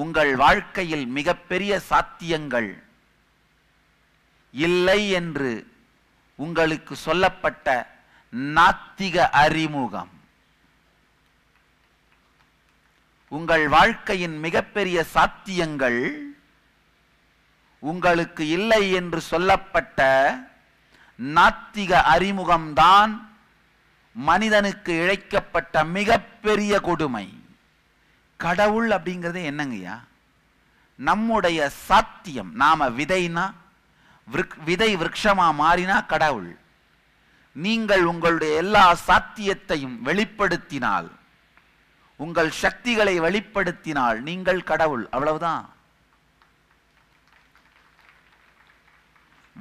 உங்கள் வாழ்க்கையில் மிகப்பெரிய சாத்தியங்கள் இல்லை என்று உங்களுக்கு சொல்லப்பட்ட நாத்திக அறிமுகம் உங்கள் வாழ்க்கையின் மிகப்பெரிய சாத்தியங்கள் உங்களுக்கு இல்லை என்று சொல்லப்பட்ட நாத்திக அறிமுகம்தான் மனிதனுக்கு இழைக்கப்பட்ட மிகப்பெரிய கொடுமை கடவுள் அப்படிங்கிறது என்னங்கய்யா நம்முடைய சாத்தியம் நாம விதைனா விதை விரக்ஷமா மாறினா கடவுள் நீங்கள் உங்களுடைய எல்லா சாத்தியத்தையும் வெளிப்படுத்தினால் உங்கள் சக்திகளை வெளிப்படுத்தினால் நீங்கள் கடவுள் அவ்வளவுதான்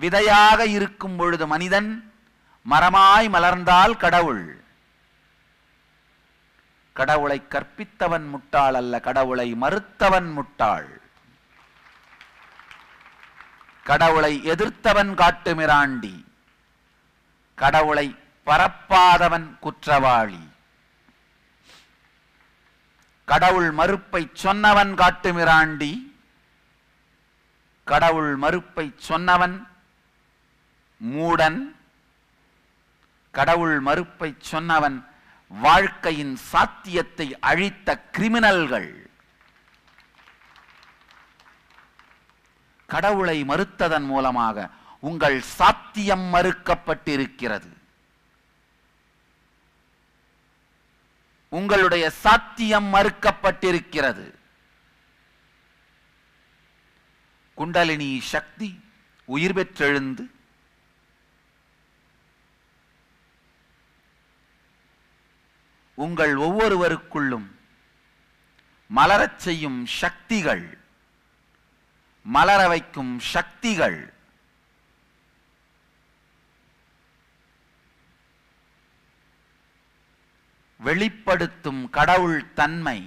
விதையாக இருக்கும் பொழுது மனிதன் மரமாய் மலர்ந்தால் கடவுள் கடவுளை கற்பித்தவன் முட்டாள் அல்ல கடவுளை மறுத்தவன் முட்டாள் கடவுளை எதிர்த்தவன் காட்டுமிராண்டி கடவுளை பரப்பாதவன் குற்றவாளி கடவுள் மறுப்பை சொன்னவன் காட்டுமிராண்டி கடவுள் மறுப்பை சொன்னவன் மூடன் கடவுள் மறுப்பை சொன்னவன் வாழ்க்கையின் சாத்தியத்தை அழித்த கிரிமினல்கள் கடவுளை மறுத்ததன் மூலமாக உங்கள் சாத்தியம் மறுக்கப்பட்டிருக்கிறது உங்களுடைய சாத்தியம் மறுக்கப்பட்டிருக்கிறது குண்டலினி சக்தி உயிர் பெற்றெழுந்து உங்கள் ஒவ்வொருவருக்குள்ளும் மலரச் செய்யும் சக்திகள் மலர வைக்கும் சக்திகள் வெளிப்படுத்தும் கடவுள் தன்மை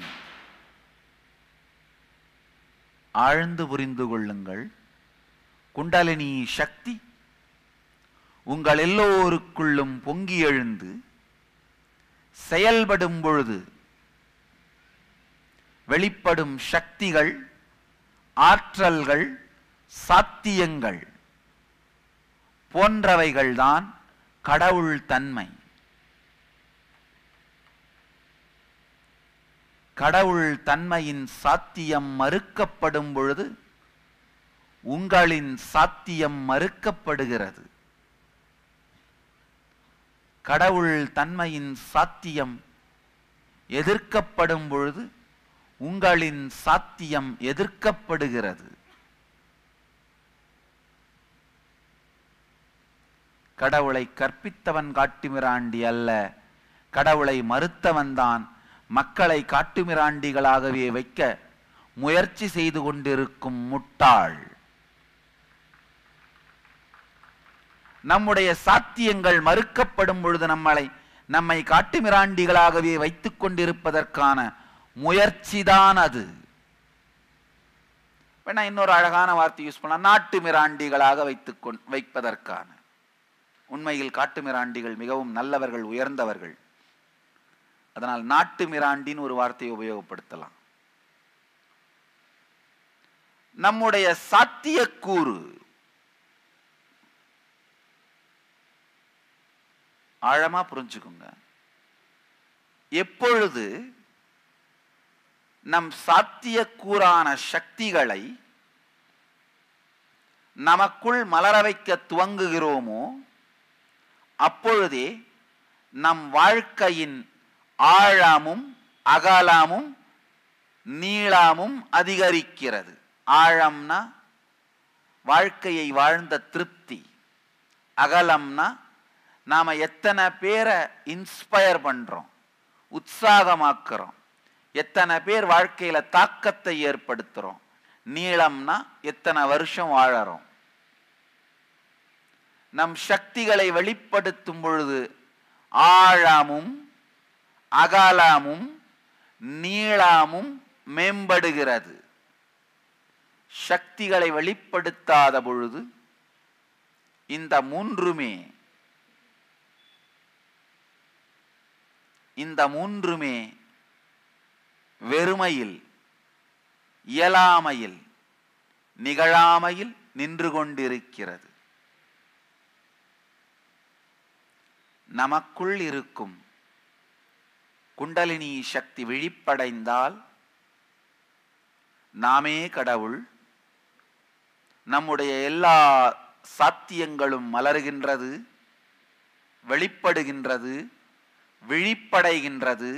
ஆழ்ந்து புரிந்து கொள்ளுங்கள் குண்டலினி சக்தி உங்கள் எல்லோருக்குள்ளும் பொங்கி எழுந்து செயல்படும் பொழுது வெளிப்படும் சக்திகள் ஆற்றல்கள் சாத்தியங்கள் போன்றவைகள்தான் கடவுள் தன்மை கடவுள் தன்மையின் சாத்தியம் மறுக்கப்படும் பொழுது உங்களின் சாத்தியம் மறுக்கப்படுகிறது கடவுள் தன்மையின் சாத்தியம் எதிர்க்கப்படும் பொழுது உங்களின் சாத்தியம் எதிர்க்கப்படுகிறது கடவுளை கற்பித்தவன் காட்டுமிராண்டி அல்ல கடவுளை மறுத்தவன்தான் மக்களை காட்டுமிராண்டிகளாகவே வைக்க முயற்சி செய்து கொண்டிருக்கும் முட்டாள் நம்முடைய சாத்தியங்கள் மறுக்கப்படும் பொழுது நம்மளை நம்மை காட்டுமிராண்டிகளாகவே வைத்துக் கொண்டிருப்பதற்கான முயற்சிதான் அது வேணா இன்னொரு அழகான வார்த்தை யூஸ் பண்ணலாம் நாட்டு மிராண்டிகளாக வைத்து வைப்பதற்கான உண்மையில் காட்டு மிராண்டிகள் மிகவும் நல்லவர்கள் உயர்ந்தவர்கள் அதனால் நாட்டு மிராண்டின்னு ஒரு வார்த்தையை உபயோகப்படுத்தலாம் நம்முடைய சாத்தியக்கூறு ஆழமா புரிஞ்சுக்கோங்க எப்பொழுது நம் சாத்தியக்கூறான சக்திகளை நமக்குள் மலர வைக்க துவங்குகிறோமோ அப்பொழுதே நம் வாழ்க்கையின் ஆழமும் அகலமும் நீளமும் அதிகரிக்கிறது ஆழம்னா வாழ்க்கையை வாழ்ந்த திருப்தி அகலம்னா நாம் எத்தனை பேரை இன்ஸ்பயர் பண்ணுறோம் உற்சாகமாக்குறோம் எத்தனை பேர் வாழ்க்கையில் தாக்கத்தை ஏற்படுத்துகிறோம் நீளம்னா எத்தனை வருஷம் வாழறோம் நம் சக்திகளை வெளிப்படுத்தும் பொழுது ஆழமும் அகாலமும் நீளாமும் மேம்படுகிறது சக்திகளை வெளிப்படுத்தாத பொழுது இந்த மூன்றுமே இந்த மூன்றுமே வெறுமையில் இயலாமையில் நிகழாமையில் நின்று கொண்டிருக்கிறது நமக்குள் இருக்கும் குண்டலினி சக்தி விழிப்படைந்தால் நாமே கடவுள் நம்முடைய எல்லா சாத்தியங்களும் மலர்கின்றது வெளிப்படுகின்றது விழிப்படைகின்றது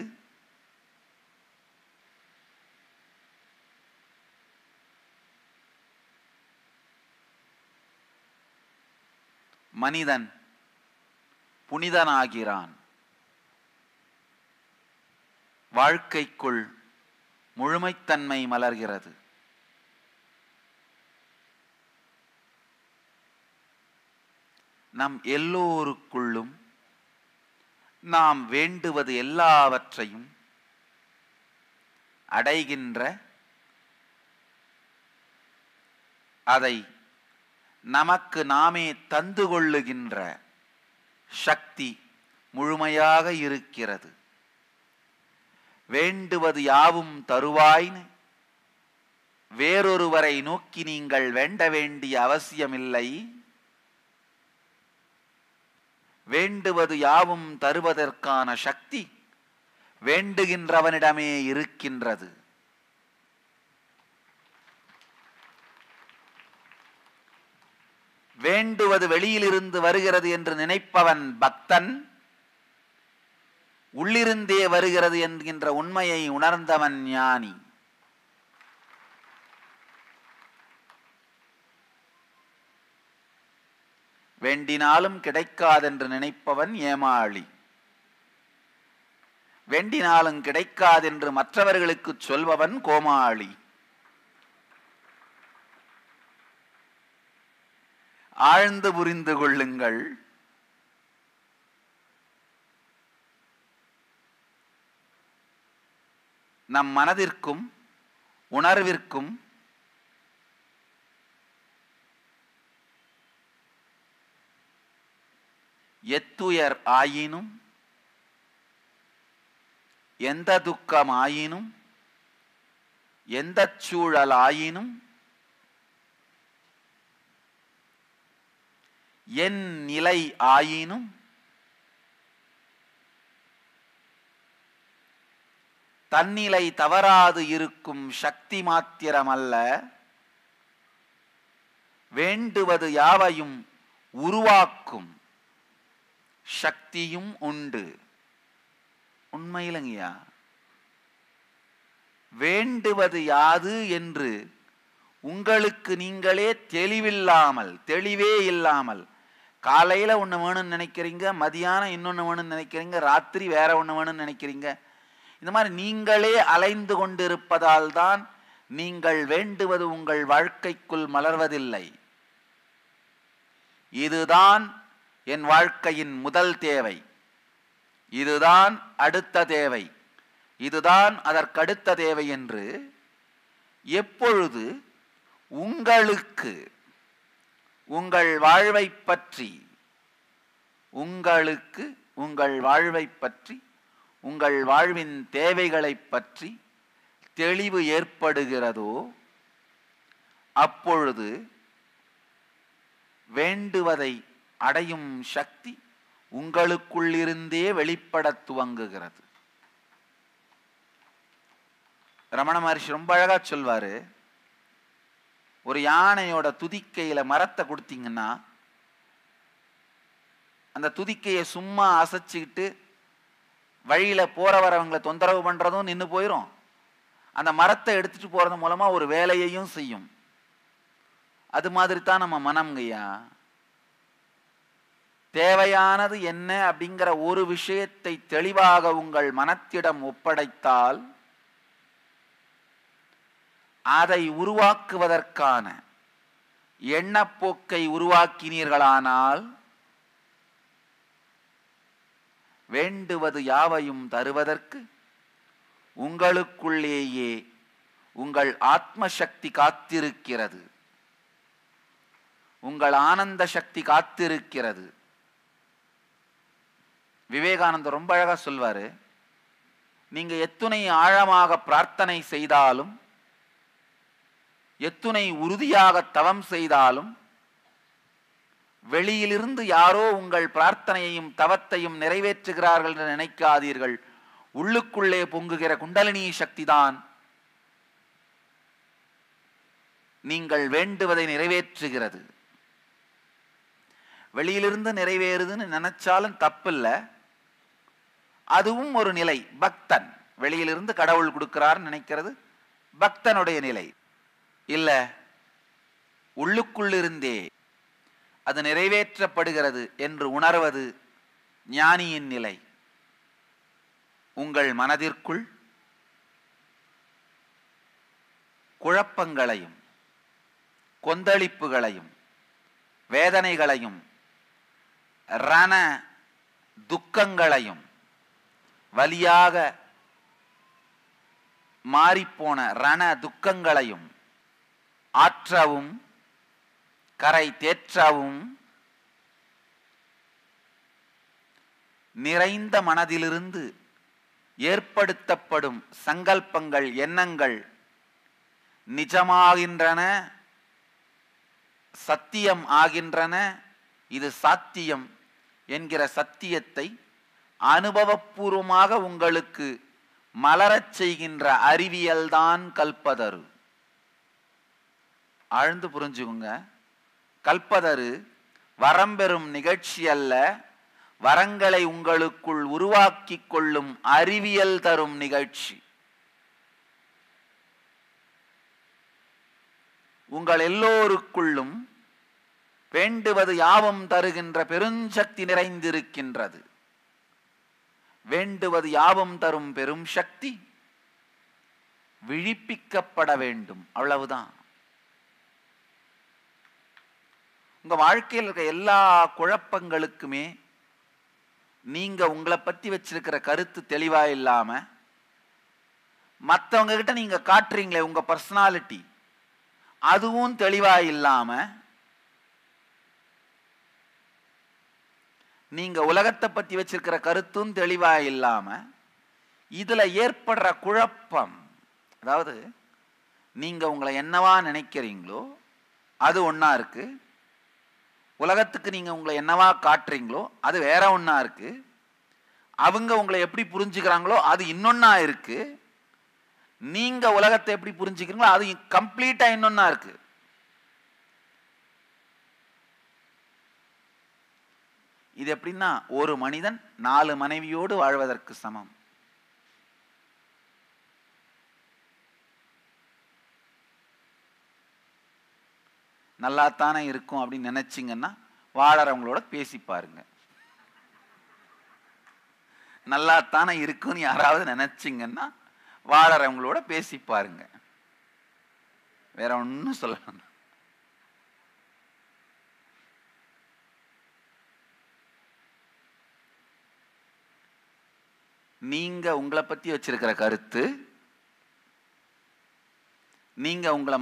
மனிதன் புனிதனாகிறான் வாழ்க்கைக்குள் முழுமைத்தன்மை மலர்கிறது நம் எல்லோருக்குள்ளும் நாம் வேண்டுவது எல்லாவற்றையும் அடைகின்ற அதை நமக்கு நாமே தந்து கொள்ளுகின்ற சக்தி முழுமையாக இருக்கிறது வேண்டுவது யாவும் தருவாய்னு வேறொருவரை நோக்கி நீங்கள் வேண்ட வேண்டிய அவசியமில்லை வேண்டுவது யாவும் தருவதற்கான சக்தி வேண்டுகின்றவனிடமே இருக்கின்றது வேண்டுவது வெளியிலிருந்து வருகிறது என்று நினைப்பவன் பக்தன் உள்ளிருந்தே வருகிறது என்கின்ற உண்மையை உணர்ந்தவன் ஞானி வேண்டினாலும் கிடைக்காதென்று நினைப்பவன் ஏமாளி வேண்டினாலும் கிடைக்காதென்று மற்றவர்களுக்கு சொல்பவன் கோமாளி ஆழ்ந்து புரிந்து கொள்ளுங்கள் நம் மனதிற்கும் உணர்விற்கும் எத்துயர் ஆயினும் எந்த துக்கம் ஆயினும் எந்த சூழல் ஆயினும் என் நிலை ஆயினும் தன்னிலை தவறாது இருக்கும் சக்தி மாத்திரமல்ல வேண்டுவது யாவையும் உருவாக்கும் சக்தியும் உண்டு உண்மையிலங்கய்யா வேண்டுவது யாது என்று உங்களுக்கு நீங்களே தெளிவில்லாமல் தெளிவே இல்லாமல் காலையில் ஒன்று வேணும்னு நினைக்கிறீங்க மதியானம் இன்னொன்று வேணும்னு நினைக்கிறீங்க ராத்திரி வேற ஒன்று வேணும்னு நினைக்கிறீங்க இந்த மாதிரி நீங்களே அலைந்து கொண்டிருப்பதால் தான் நீங்கள் வேண்டுவது உங்கள் வாழ்க்கைக்குள் மலர்வதில்லை இதுதான் என் வாழ்க்கையின் முதல் தேவை இதுதான் அடுத்த தேவை இதுதான் அதற்கடுத்த தேவை என்று எப்பொழுது உங்களுக்கு உங்கள் வாழ்வை பற்றி உங்களுக்கு உங்கள் வாழ்வை பற்றி உங்கள் வாழ்வின் தேவைகளை பற்றி தெளிவு ஏற்படுகிறதோ அப்பொழுது வேண்டுவதை அடையும் சக்தி உங்களுக்குள்ளிருந்தே வெளிப்பட துவங்குகிறது ரமண மகர்ஷி ரொம்ப அழகா சொல்வாரு ஒரு யானையோட துதிக்கையில மரத்தை கொடுத்தீங்கன்னா அந்த துதிக்கையை சும்மா அசைச்சுக்கிட்டு வழியில போற வரவங்களை தொந்தரவு பண்றதும் நின்று போயிடும் அந்த மரத்தை எடுத்துட்டு போறது மூலமா ஒரு வேலையையும் செய்யும் அது மாதிரி தான் நம்ம மனம் ஐயா தேவையானது என்ன அப்படிங்கிற ஒரு விஷயத்தை தெளிவாக உங்கள் மனத்திடம் ஒப்படைத்தால் அதை உருவாக்குவதற்கான எண்ணப்போக்கை உருவாக்கினீர்களானால் வேண்டுவது யாவையும் தருவதற்கு உங்களுக்குள்ளேயே உங்கள் ஆத்மசக்தி காத்திருக்கிறது உங்கள் ஆனந்த சக்தி காத்திருக்கிறது விவேகானந்தர் ரொம்ப அழகாக சொல்வார் நீங்கள் எத்துணை ஆழமாக பிரார்த்தனை செய்தாலும் எத்துணை உறுதியாக தவம் செய்தாலும் வெளியிலிருந்து யாரோ உங்கள் பிரார்த்தனையையும் தவத்தையும் நிறைவேற்றுகிறார்கள் என்று நினைக்காதீர்கள் உள்ளுக்குள்ளே பொங்குகிற குண்டலினி சக்திதான் நீங்கள் வேண்டுவதை நிறைவேற்றுகிறது வெளியிலிருந்து நிறைவேறுதுன்னு நினைச்சாலும் இல்லை அதுவும் ஒரு நிலை பக்தன் வெளியிலிருந்து கடவுள் கொடுக்கிறார்னு நினைக்கிறது பக்தனுடைய நிலை இல்லை உள்ளுக்குள்ளிருந்தே அது நிறைவேற்றப்படுகிறது என்று உணர்வது ஞானியின் நிலை உங்கள் மனதிற்குள் குழப்பங்களையும் கொந்தளிப்புகளையும் வேதனைகளையும் ரண துக்கங்களையும் வழியாக மாறிப்போன ரண துக்கங்களையும் ஆற்றவும் கரை தேற்றவும் நிறைந்த மனதிலிருந்து ஏற்படுத்தப்படும் சங்கல்பங்கள் எண்ணங்கள் நிஜமாகின்றன சத்தியம் ஆகின்றன இது சாத்தியம் என்கிற சத்தியத்தை அனுபவபூர்வமாக உங்களுக்கு மலரச் செய்கின்ற அறிவியல்தான் கல்பதரு ஆழ்ந்து புரிஞ்சுக்கோங்க கல்பதரு வரம்பெறும் நிகழ்ச்சி அல்ல வரங்களை உங்களுக்குள் உருவாக்கி கொள்ளும் அறிவியல் தரும் நிகழ்ச்சி உங்கள் எல்லோருக்குள்ளும் வேண்டுவது யாவும் தருகின்ற பெருஞ்சக்தி நிறைந்திருக்கின்றது வேண்டுவது யாவும் தரும் பெரும் சக்தி விழிப்பிக்கப்பட வேண்டும் அவ்வளவுதான் உங்க வாழ்க்கையில் இருக்க எல்லா குழப்பங்களுக்குமே நீங்க உங்களை பத்தி வச்சிருக்கிற கருத்து தெளிவா இல்லாம மற்றவங்க கிட்ட நீங்க காட்டுறீங்களே உங்க பர்சனாலிட்டி அதுவும் தெளிவா இல்லாமல் நீங்கள் உலகத்தை பற்றி வச்சிருக்கிற கருத்தும் தெளிவாக இல்லாமல் இதில் ஏற்படுற குழப்பம் அதாவது நீங்கள் உங்களை என்னவா நினைக்கிறீங்களோ அது ஒன்றா இருக்குது உலகத்துக்கு நீங்கள் உங்களை என்னவா காட்டுறீங்களோ அது வேற ஒன்றா இருக்குது அவங்க உங்களை எப்படி புரிஞ்சுக்கிறாங்களோ அது இன்னொன்னா இருக்குது நீங்கள் உலகத்தை எப்படி புரிஞ்சுக்கிறீங்களோ அது கம்ப்ளீட்டாக இன்னொன்னா இருக்குது இது எப்படின்னா ஒரு மனிதன் நாலு மனைவியோடு வாழ்வதற்கு சமம் நல்லாத்தானே இருக்கும் அப்படின்னு நினைச்சிங்கன்னா வாழறவங்களோட பேசி பாருங்க நல்லாத்தானே இருக்குன்னு யாராவது நினைச்சிங்கன்னா வாழறவங்களோட பேசி பாருங்க வேற ஒன்றும் சொல்லணும் நீங்க உங்களை பற்றி வச்சிருக்கிற கருத்து நீங்க உங்களை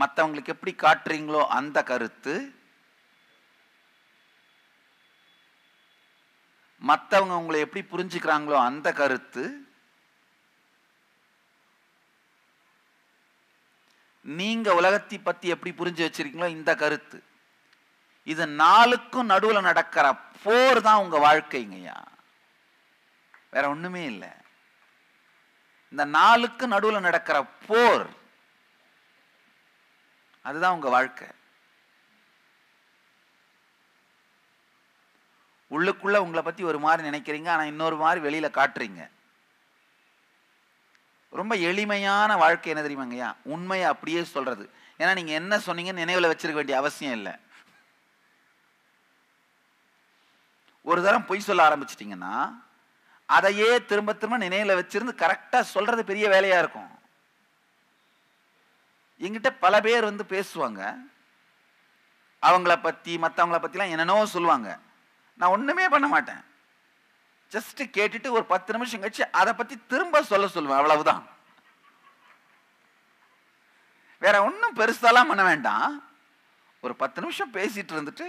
மற்றவங்களுக்கு எப்படி காட்டுறீங்களோ அந்த கருத்து மற்றவங்க உங்களை எப்படி புரிஞ்சுக்கிறாங்களோ அந்த கருத்து நீங்க உலகத்தை பத்தி எப்படி புரிஞ்சு வச்சிருக்கீங்களோ இந்த கருத்து இது நாளுக்கும் நடுவில் நடக்கிற போர் தான் உங்க வாழ்க்கைங்கய்யா வேற ஒண்ணுமே இல்லை இந்த நாளுக்கு நடுவில் நடக்கிற போர் அதுதான் உங்க வாழ்க்கை உள்ளுக்குள்ள உங்களை பத்தி ஒரு மாதிரி நினைக்கிறீங்க ஆனா இன்னொரு மாதிரி வெளியில காட்டுறீங்க ரொம்ப எளிமையான வாழ்க்கை என்ன தெரியுமாங்கய்யா உண்மையை அப்படியே சொல்றது ஏன்னா நீங்க என்ன சொன்னீங்கன்னு நினைவுல வச்சிருக்க வேண்டிய அவசியம் இல்லை ஒரு தரம் பொய் சொல்ல ஆரம்பிச்சிட்டிங்கன்னா அதையே திரும்ப திரும்ப நினைவில் வச்சிருந்து கரெக்டாக சொல்கிறது பெரிய வேலையாக இருக்கும் எங்கிட்ட பல பேர் வந்து பேசுவாங்க அவங்கள பற்றி மற்றவங்கள பற்றிலாம் என்னென்னவோ சொல்லுவாங்க நான் ஒன்றுமே பண்ண மாட்டேன் ஜஸ்ட்டு கேட்டுட்டு ஒரு பத்து நிமிஷம் கழிச்சு அதை பற்றி திரும்ப சொல்ல சொல்லுவேன் அவ்வளவுதான் வேற ஒன்றும் பெருசாலாம் பண்ண வேண்டாம் ஒரு பத்து நிமிஷம் பேசிட்டு இருந்துட்டு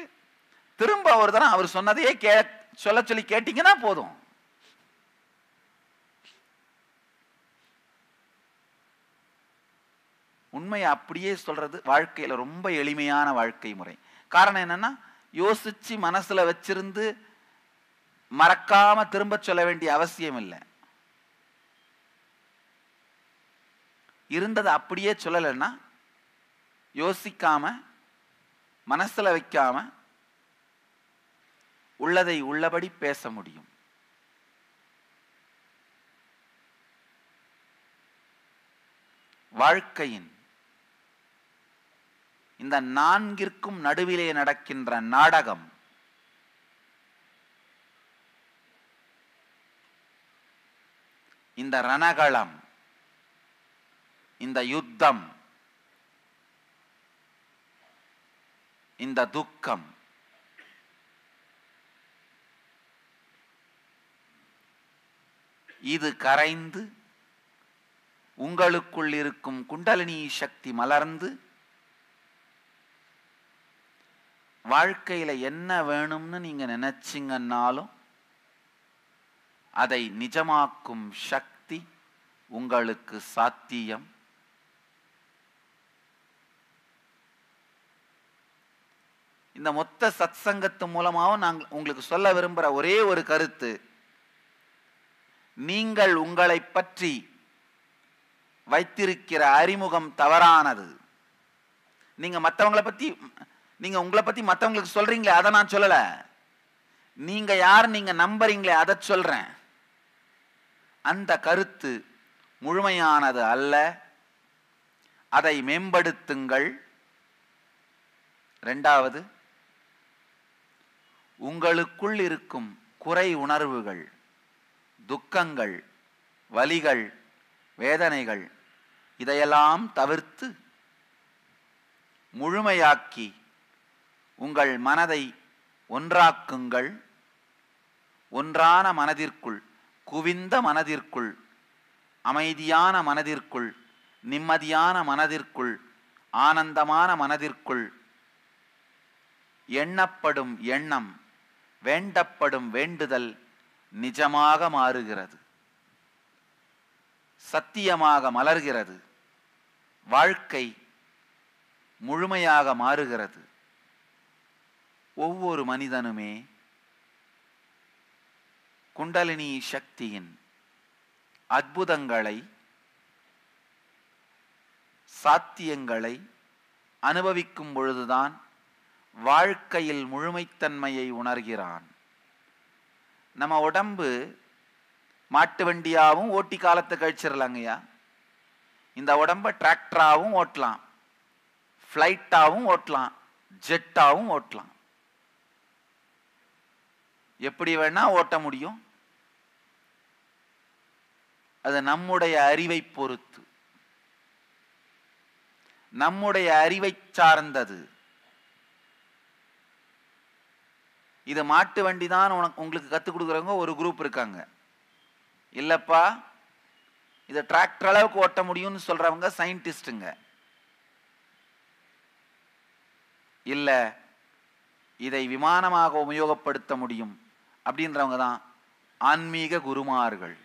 திரும்ப ஒரு தரம் அவர் சொன்னதையே கே சொல்ல சொல்லி கேட்டிங்கன்னா போதும் உண்மையை அப்படியே சொல்கிறது வாழ்க்கையில் ரொம்ப எளிமையான வாழ்க்கை முறை காரணம் என்னென்னா யோசித்து மனசில் வச்சிருந்து மறக்காமல் திரும்ப சொல்ல வேண்டிய அவசியம் இல்லை இருந்ததை அப்படியே சொல்லலைன்னா யோசிக்காம மனசில் வைக்காம உள்ளதை உள்ளபடி பேச முடியும் வாழ்க்கையின் இந்த நான்கிற்கும் நடுவிலே நடக்கின்ற நாடகம் இந்த ரணகளம் இந்த யுத்தம் இந்த துக்கம் இது கரைந்து உங்களுக்குள் இருக்கும் குண்டலினி சக்தி மலர்ந்து வாழ்க்கையில் என்ன வேணும்னு நீங்கள் நினச்சிங்கன்னாலும் அதை நிஜமாக்கும் சக்தி உங்களுக்கு சாத்தியம் இந்த மொத்த சத் சங்கத்து மூலமாகவும் நாங்கள் உங்களுக்கு சொல்ல விரும்புகிற ஒரே ஒரு கருத்து நீங்கள் உங்களை பற்றி வைத்திருக்கிற அறிமுகம் தவறானது நீங்கள் மற்றவங்களை பற்றி நீங்கள் உங்களை பற்றி மற்றவங்களுக்கு சொல்கிறீங்களே அதை நான் சொல்லலை நீங்கள் யார் நீங்கள் நம்புறீங்களே அதை சொல்கிறேன் அந்த கருத்து முழுமையானது அல்ல அதை மேம்படுத்துங்கள் ரெண்டாவது உங்களுக்குள் இருக்கும் குறை உணர்வுகள் துக்கங்கள் வலிகள் வேதனைகள் இதையெல்லாம் தவிர்த்து முழுமையாக்கி உங்கள் மனதை ஒன்றாக்குங்கள் ஒன்றான மனதிற்குள் குவிந்த மனதிற்குள் அமைதியான மனதிற்குள் நிம்மதியான மனதிற்குள் ஆனந்தமான மனதிற்குள் எண்ணப்படும் எண்ணம் வேண்டப்படும் வேண்டுதல் நிஜமாக மாறுகிறது சத்தியமாக மலர்கிறது வாழ்க்கை முழுமையாக மாறுகிறது ஒவ்வொரு மனிதனுமே குண்டலினி சக்தியின் அற்புதங்களை சாத்தியங்களை அனுபவிக்கும் பொழுதுதான் வாழ்க்கையில் முழுமைத்தன்மையை உணர்கிறான் நம்ம உடம்பு மாட்டு வண்டியாகவும் ஓட்டி காலத்தை கழிச்சிடலாங்கய்யா இந்த உடம்பை டிராக்டராகவும் ஓட்டலாம் ஃப்ளைட்டாகவும் ஓட்டலாம் ஜெட்டாகவும் ஓட்டலாம் எப்படி வேணால் ஓட்ட முடியும் அது நம்முடைய அறிவை பொறுத்து நம்முடைய அறிவை சார்ந்தது இது மாட்டு வண்டி தான் உனக்கு உங்களுக்கு கற்றுக் கொடுக்குறவங்க ஒரு குரூப் இருக்காங்க இல்லைப்பா இதை டிராக்டர் அளவுக்கு ஓட்ட முடியும்னு சொல்கிறவங்க சயின்டிஸ்ட்டுங்க இல்லை இதை விமானமாக உபயோகப்படுத்த முடியும் அப்படின்றவங்க தான் ஆன்மீக குருமார்கள்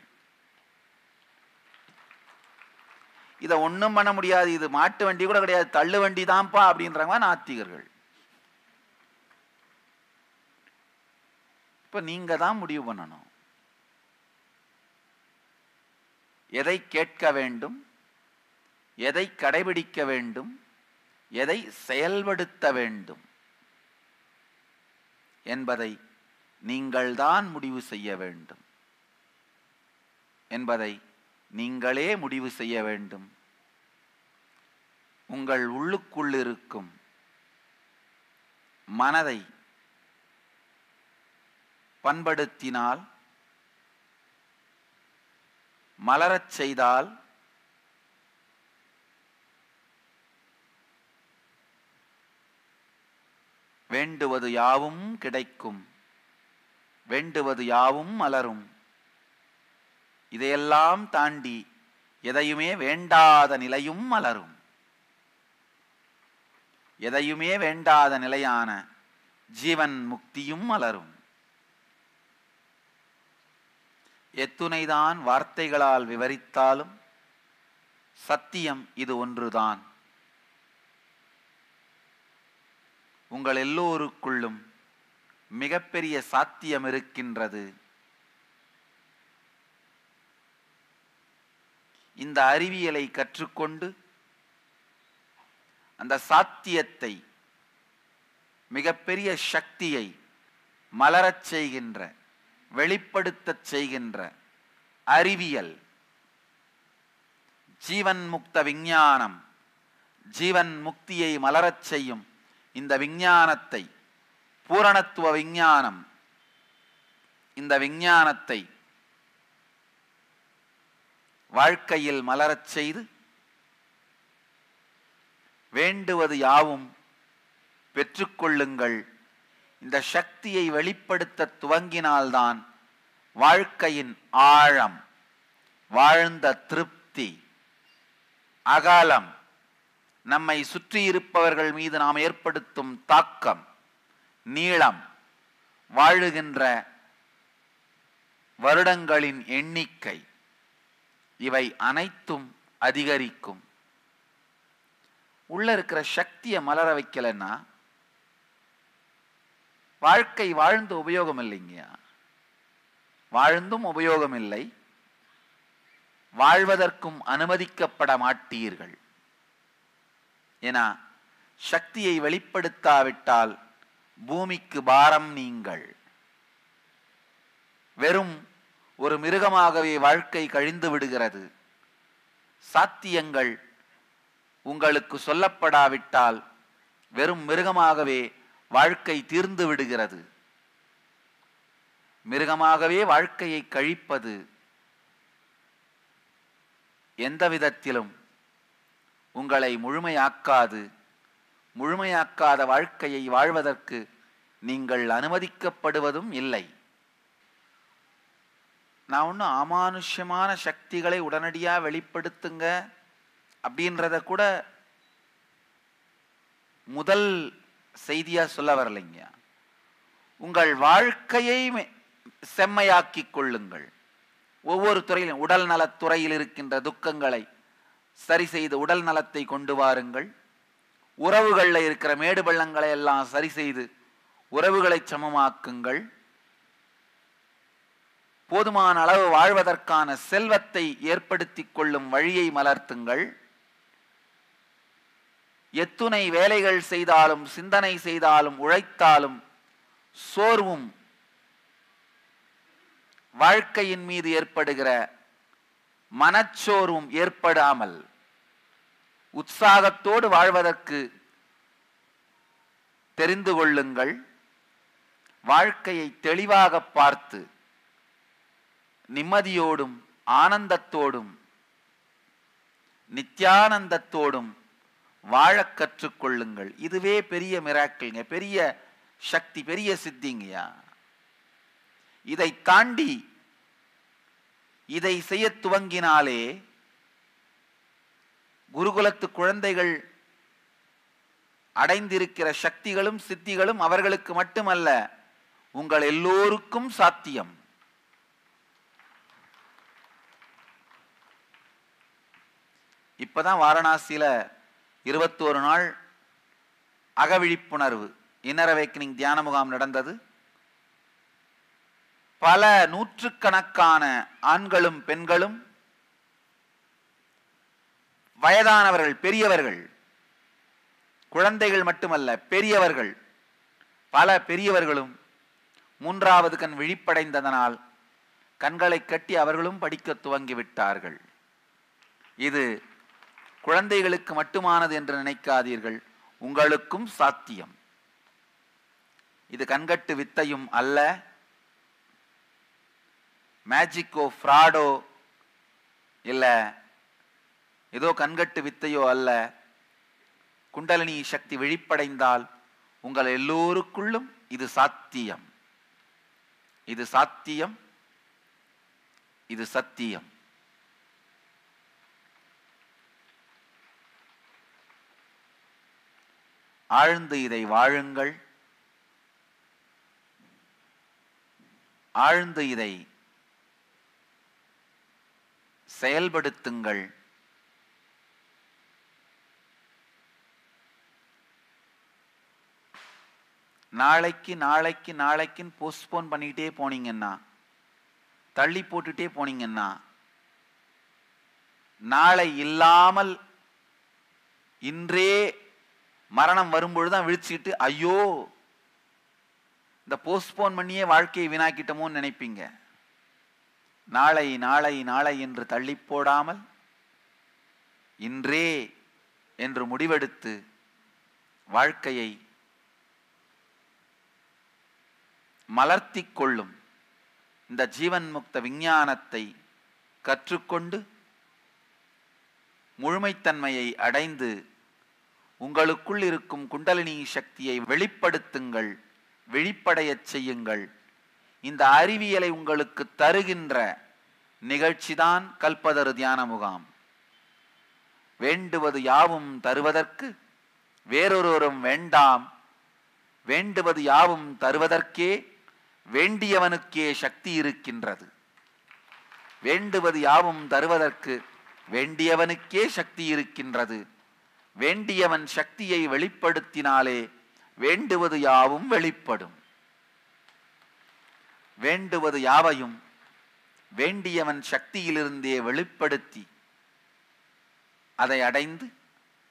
இதை ஒன்றும் பண்ண முடியாது இது மாட்டு வண்டி கூட கிடையாது தள்ளு வண்டி தான்ப்பா அப்படின்றவங்க நாத்திகர்கள் இப்போ நீங்கள் தான் முடிவு பண்ணணும் எதை கேட்க வேண்டும் எதை கடைபிடிக்க வேண்டும் எதை செயல்படுத்த வேண்டும் என்பதை நீங்கள்தான் முடிவு செய்ய வேண்டும் என்பதை நீங்களே முடிவு செய்ய வேண்டும் உங்கள் உள்ளுக்குள் இருக்கும் மனதை பண்படுத்தினால் மலரச் செய்தால் வேண்டுவது யாவும் கிடைக்கும் வேண்டுவது யாவும் மலரும் இதையெல்லாம் தாண்டி எதையுமே வேண்டாத நிலையும் மலரும் எதையுமே வேண்டாத நிலையான ஜீவன் முக்தியும் மலரும் எத்துணைதான் வார்த்தைகளால் விவரித்தாலும் சத்தியம் இது ஒன்றுதான் உங்கள் எல்லோருக்குள்ளும் மிகப்பெரிய சாத்தியம் இருக்கின்றது இந்த அறிவியலை கற்றுக்கொண்டு அந்த சாத்தியத்தை மிகப்பெரிய சக்தியை மலரச் செய்கின்ற வெளிப்படுத்தச் செய்கின்ற அறிவியல் ஜீவன் முக்த விஞ்ஞானம் ஜீவன் முக்தியை மலரச் செய்யும் இந்த விஞ்ஞானத்தை பூரணத்துவ விஞ்ஞானம் இந்த விஞ்ஞானத்தை வாழ்க்கையில் மலரச் செய்து வேண்டுவது யாவும் பெற்றுக்கொள்ளுங்கள் இந்த சக்தியை வெளிப்படுத்த துவங்கினால்தான் வாழ்க்கையின் ஆழம் வாழ்ந்த திருப்தி அகாலம் நம்மை சுற்றியிருப்பவர்கள் மீது நாம் ஏற்படுத்தும் தாக்கம் நீளம் வாழுகின்ற வருடங்களின் எண்ணிக்கை இவை அனைத்தும் அதிகரிக்கும் உள்ள இருக்கிற சக்தியை மலர வைக்கலன்னா வாழ்க்கை வாழ்ந்து உபயோகம் இல்லைங்க வாழ்ந்தும் உபயோகம் இல்லை வாழ்வதற்கும் அனுமதிக்கப்பட மாட்டீர்கள் என சக்தியை வெளிப்படுத்தாவிட்டால் பூமிக்கு பாரம் நீங்கள் வெறும் ஒரு மிருகமாகவே வாழ்க்கை கழிந்து விடுகிறது சாத்தியங்கள் உங்களுக்கு சொல்லப்படாவிட்டால் வெறும் மிருகமாகவே வாழ்க்கை தீர்ந்து விடுகிறது மிருகமாகவே வாழ்க்கையை கழிப்பது எந்த விதத்திலும் உங்களை முழுமையாக்காது முழுமையாக்காத வாழ்க்கையை வாழ்வதற்கு நீங்கள் அனுமதிக்கப்படுவதும் இல்லை நான் ஒன்றும் அமானுஷ்யமான சக்திகளை உடனடியாக வெளிப்படுத்துங்க அப்படின்றத கூட முதல் செய்தியாக சொல்ல வரலைங்க உங்கள் வாழ்க்கையை செம்மையாக்கி கொள்ளுங்கள் ஒவ்வொரு துறையிலும் உடல் நலத்துறையில் இருக்கின்ற துக்கங்களை சரி செய்து உடல் நலத்தை கொண்டு வாருங்கள் உறவுகளில் இருக்கிற மேடு பள்ளங்களை எல்லாம் சரி செய்து உறவுகளை சமமாக்குங்கள் போதுமான அளவு வாழ்வதற்கான செல்வத்தை ஏற்படுத்தி கொள்ளும் வழியை மலர்த்துங்கள் எத்துணை வேலைகள் செய்தாலும் சிந்தனை செய்தாலும் உழைத்தாலும் சோர்வும் வாழ்க்கையின் மீது ஏற்படுகிற மனச்சோர்வும் ஏற்படாமல் உற்சாகத்தோடு வாழ்வதற்கு தெரிந்து கொள்ளுங்கள் வாழ்க்கையை தெளிவாக பார்த்து நிம்மதியோடும் ஆனந்தத்தோடும் நித்யானந்தத்தோடும் வாழ கற்றுக்கொள்ளுங்கள் இதுவே பெரிய மிராக்கிள்ங்க பெரிய சக்தி பெரிய சித்திங்கயா இதை தாண்டி இதை செய்ய துவங்கினாலே குருகுலத்து குழந்தைகள் அடைந்திருக்கிற சக்திகளும் சித்திகளும் அவர்களுக்கு மட்டுமல்ல உங்கள் எல்லோருக்கும் சாத்தியம் இப்பதான் வாரணாசியில இருபத்தி ஒரு நாள் அகவிழிப்புணர்வு இன்னர் அவேக்கனிங் தியான முகாம் நடந்தது பல நூற்றுக்கணக்கான ஆண்களும் பெண்களும் வயதானவர்கள் பெரியவர்கள் குழந்தைகள் மட்டுமல்ல பெரியவர்கள் பல பெரியவர்களும் மூன்றாவது கண் விழிப்படைந்ததனால் கண்களை கட்டி அவர்களும் படிக்க துவங்கிவிட்டார்கள் இது குழந்தைகளுக்கு மட்டுமானது என்று நினைக்காதீர்கள் உங்களுக்கும் சாத்தியம் இது கண்கட்டு வித்தையும் அல்ல மேஜிக்கோ ஃப்ராடோ இல்லை ஏதோ கண்கட்டு வித்தையோ அல்ல குண்டலினி சக்தி வெளிப்படைந்தால் உங்கள் எல்லோருக்குள்ளும் இது சாத்தியம் இது சாத்தியம் இது சத்தியம் ஆழ்ந்து இதை வாழுங்கள் ஆழ்ந்து இதை செயல்படுத்துங்கள் நாளைக்கு நாளைக்கு நாளைக்குன்னு போஸ்ட்போன் பண்ணிக்கிட்டே போனீங்கன்னா தள்ளி போட்டுட்டே போனீங்கன்னா நாளை இல்லாமல் இன்றே மரணம் வரும்பொழுது தான் விழிச்சுக்கிட்டு ஐயோ இந்த போஸ்ட்போன் பண்ணியே வாழ்க்கையை வீணாக்கிட்டோமோன்னு நினைப்பீங்க நாளை நாளை நாளை என்று தள்ளி போடாமல் இன்றே என்று முடிவெடுத்து வாழ்க்கையை மலர்த்தி கொள்ளும் இந்த ஜீவன் முக்த விஞ்ஞானத்தை கற்றுக்கொண்டு முழுமைத்தன்மையை அடைந்து உங்களுக்குள் இருக்கும் குண்டலினி சக்தியை வெளிப்படுத்துங்கள் விழிப்படையச் செய்யுங்கள் இந்த அறிவியலை உங்களுக்கு தருகின்ற நிகழ்ச்சிதான் கல்பதரு தியான முகாம் வேண்டுவது யாவும் தருவதற்கு வேறொருவரும் வேண்டாம் வேண்டுவது யாவும் தருவதற்கே வேண்டியவனுக்கே சக்தி இருக்கின்றது வேண்டுவது யாவும் தருவதற்கு வேண்டியவனுக்கே சக்தி இருக்கின்றது வேண்டியவன் சக்தியை வெளிப்படுத்தினாலே வேண்டுவது யாவும் வெளிப்படும் வேண்டுவது யாவையும் வேண்டியவன் சக்தியிலிருந்தே வெளிப்படுத்தி அதை அடைந்து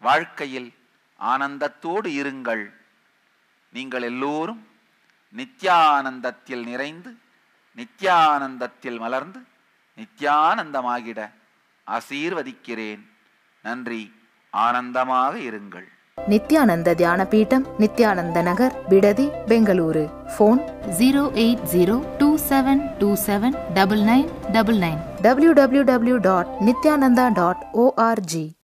வாழ்க்கையில் ஆனந்தத்தோடு இருங்கள் நீங்கள் எல்லோரும் நித்யானந்தத்தில் நிறைந்து நித்யானந்தத்தில் மலர்ந்து நித்யானந்தமாகிட ஆசீர்வதிக்கிறேன் நன்றி ஆனந்தமாக இருங்கள் Nithyananda Dhyana Peetam Nithyananda Nagar Bidadi Bengaluru phone zero eight zero two seven two seven double nine double nine W W W dot Nithyananda dot O R G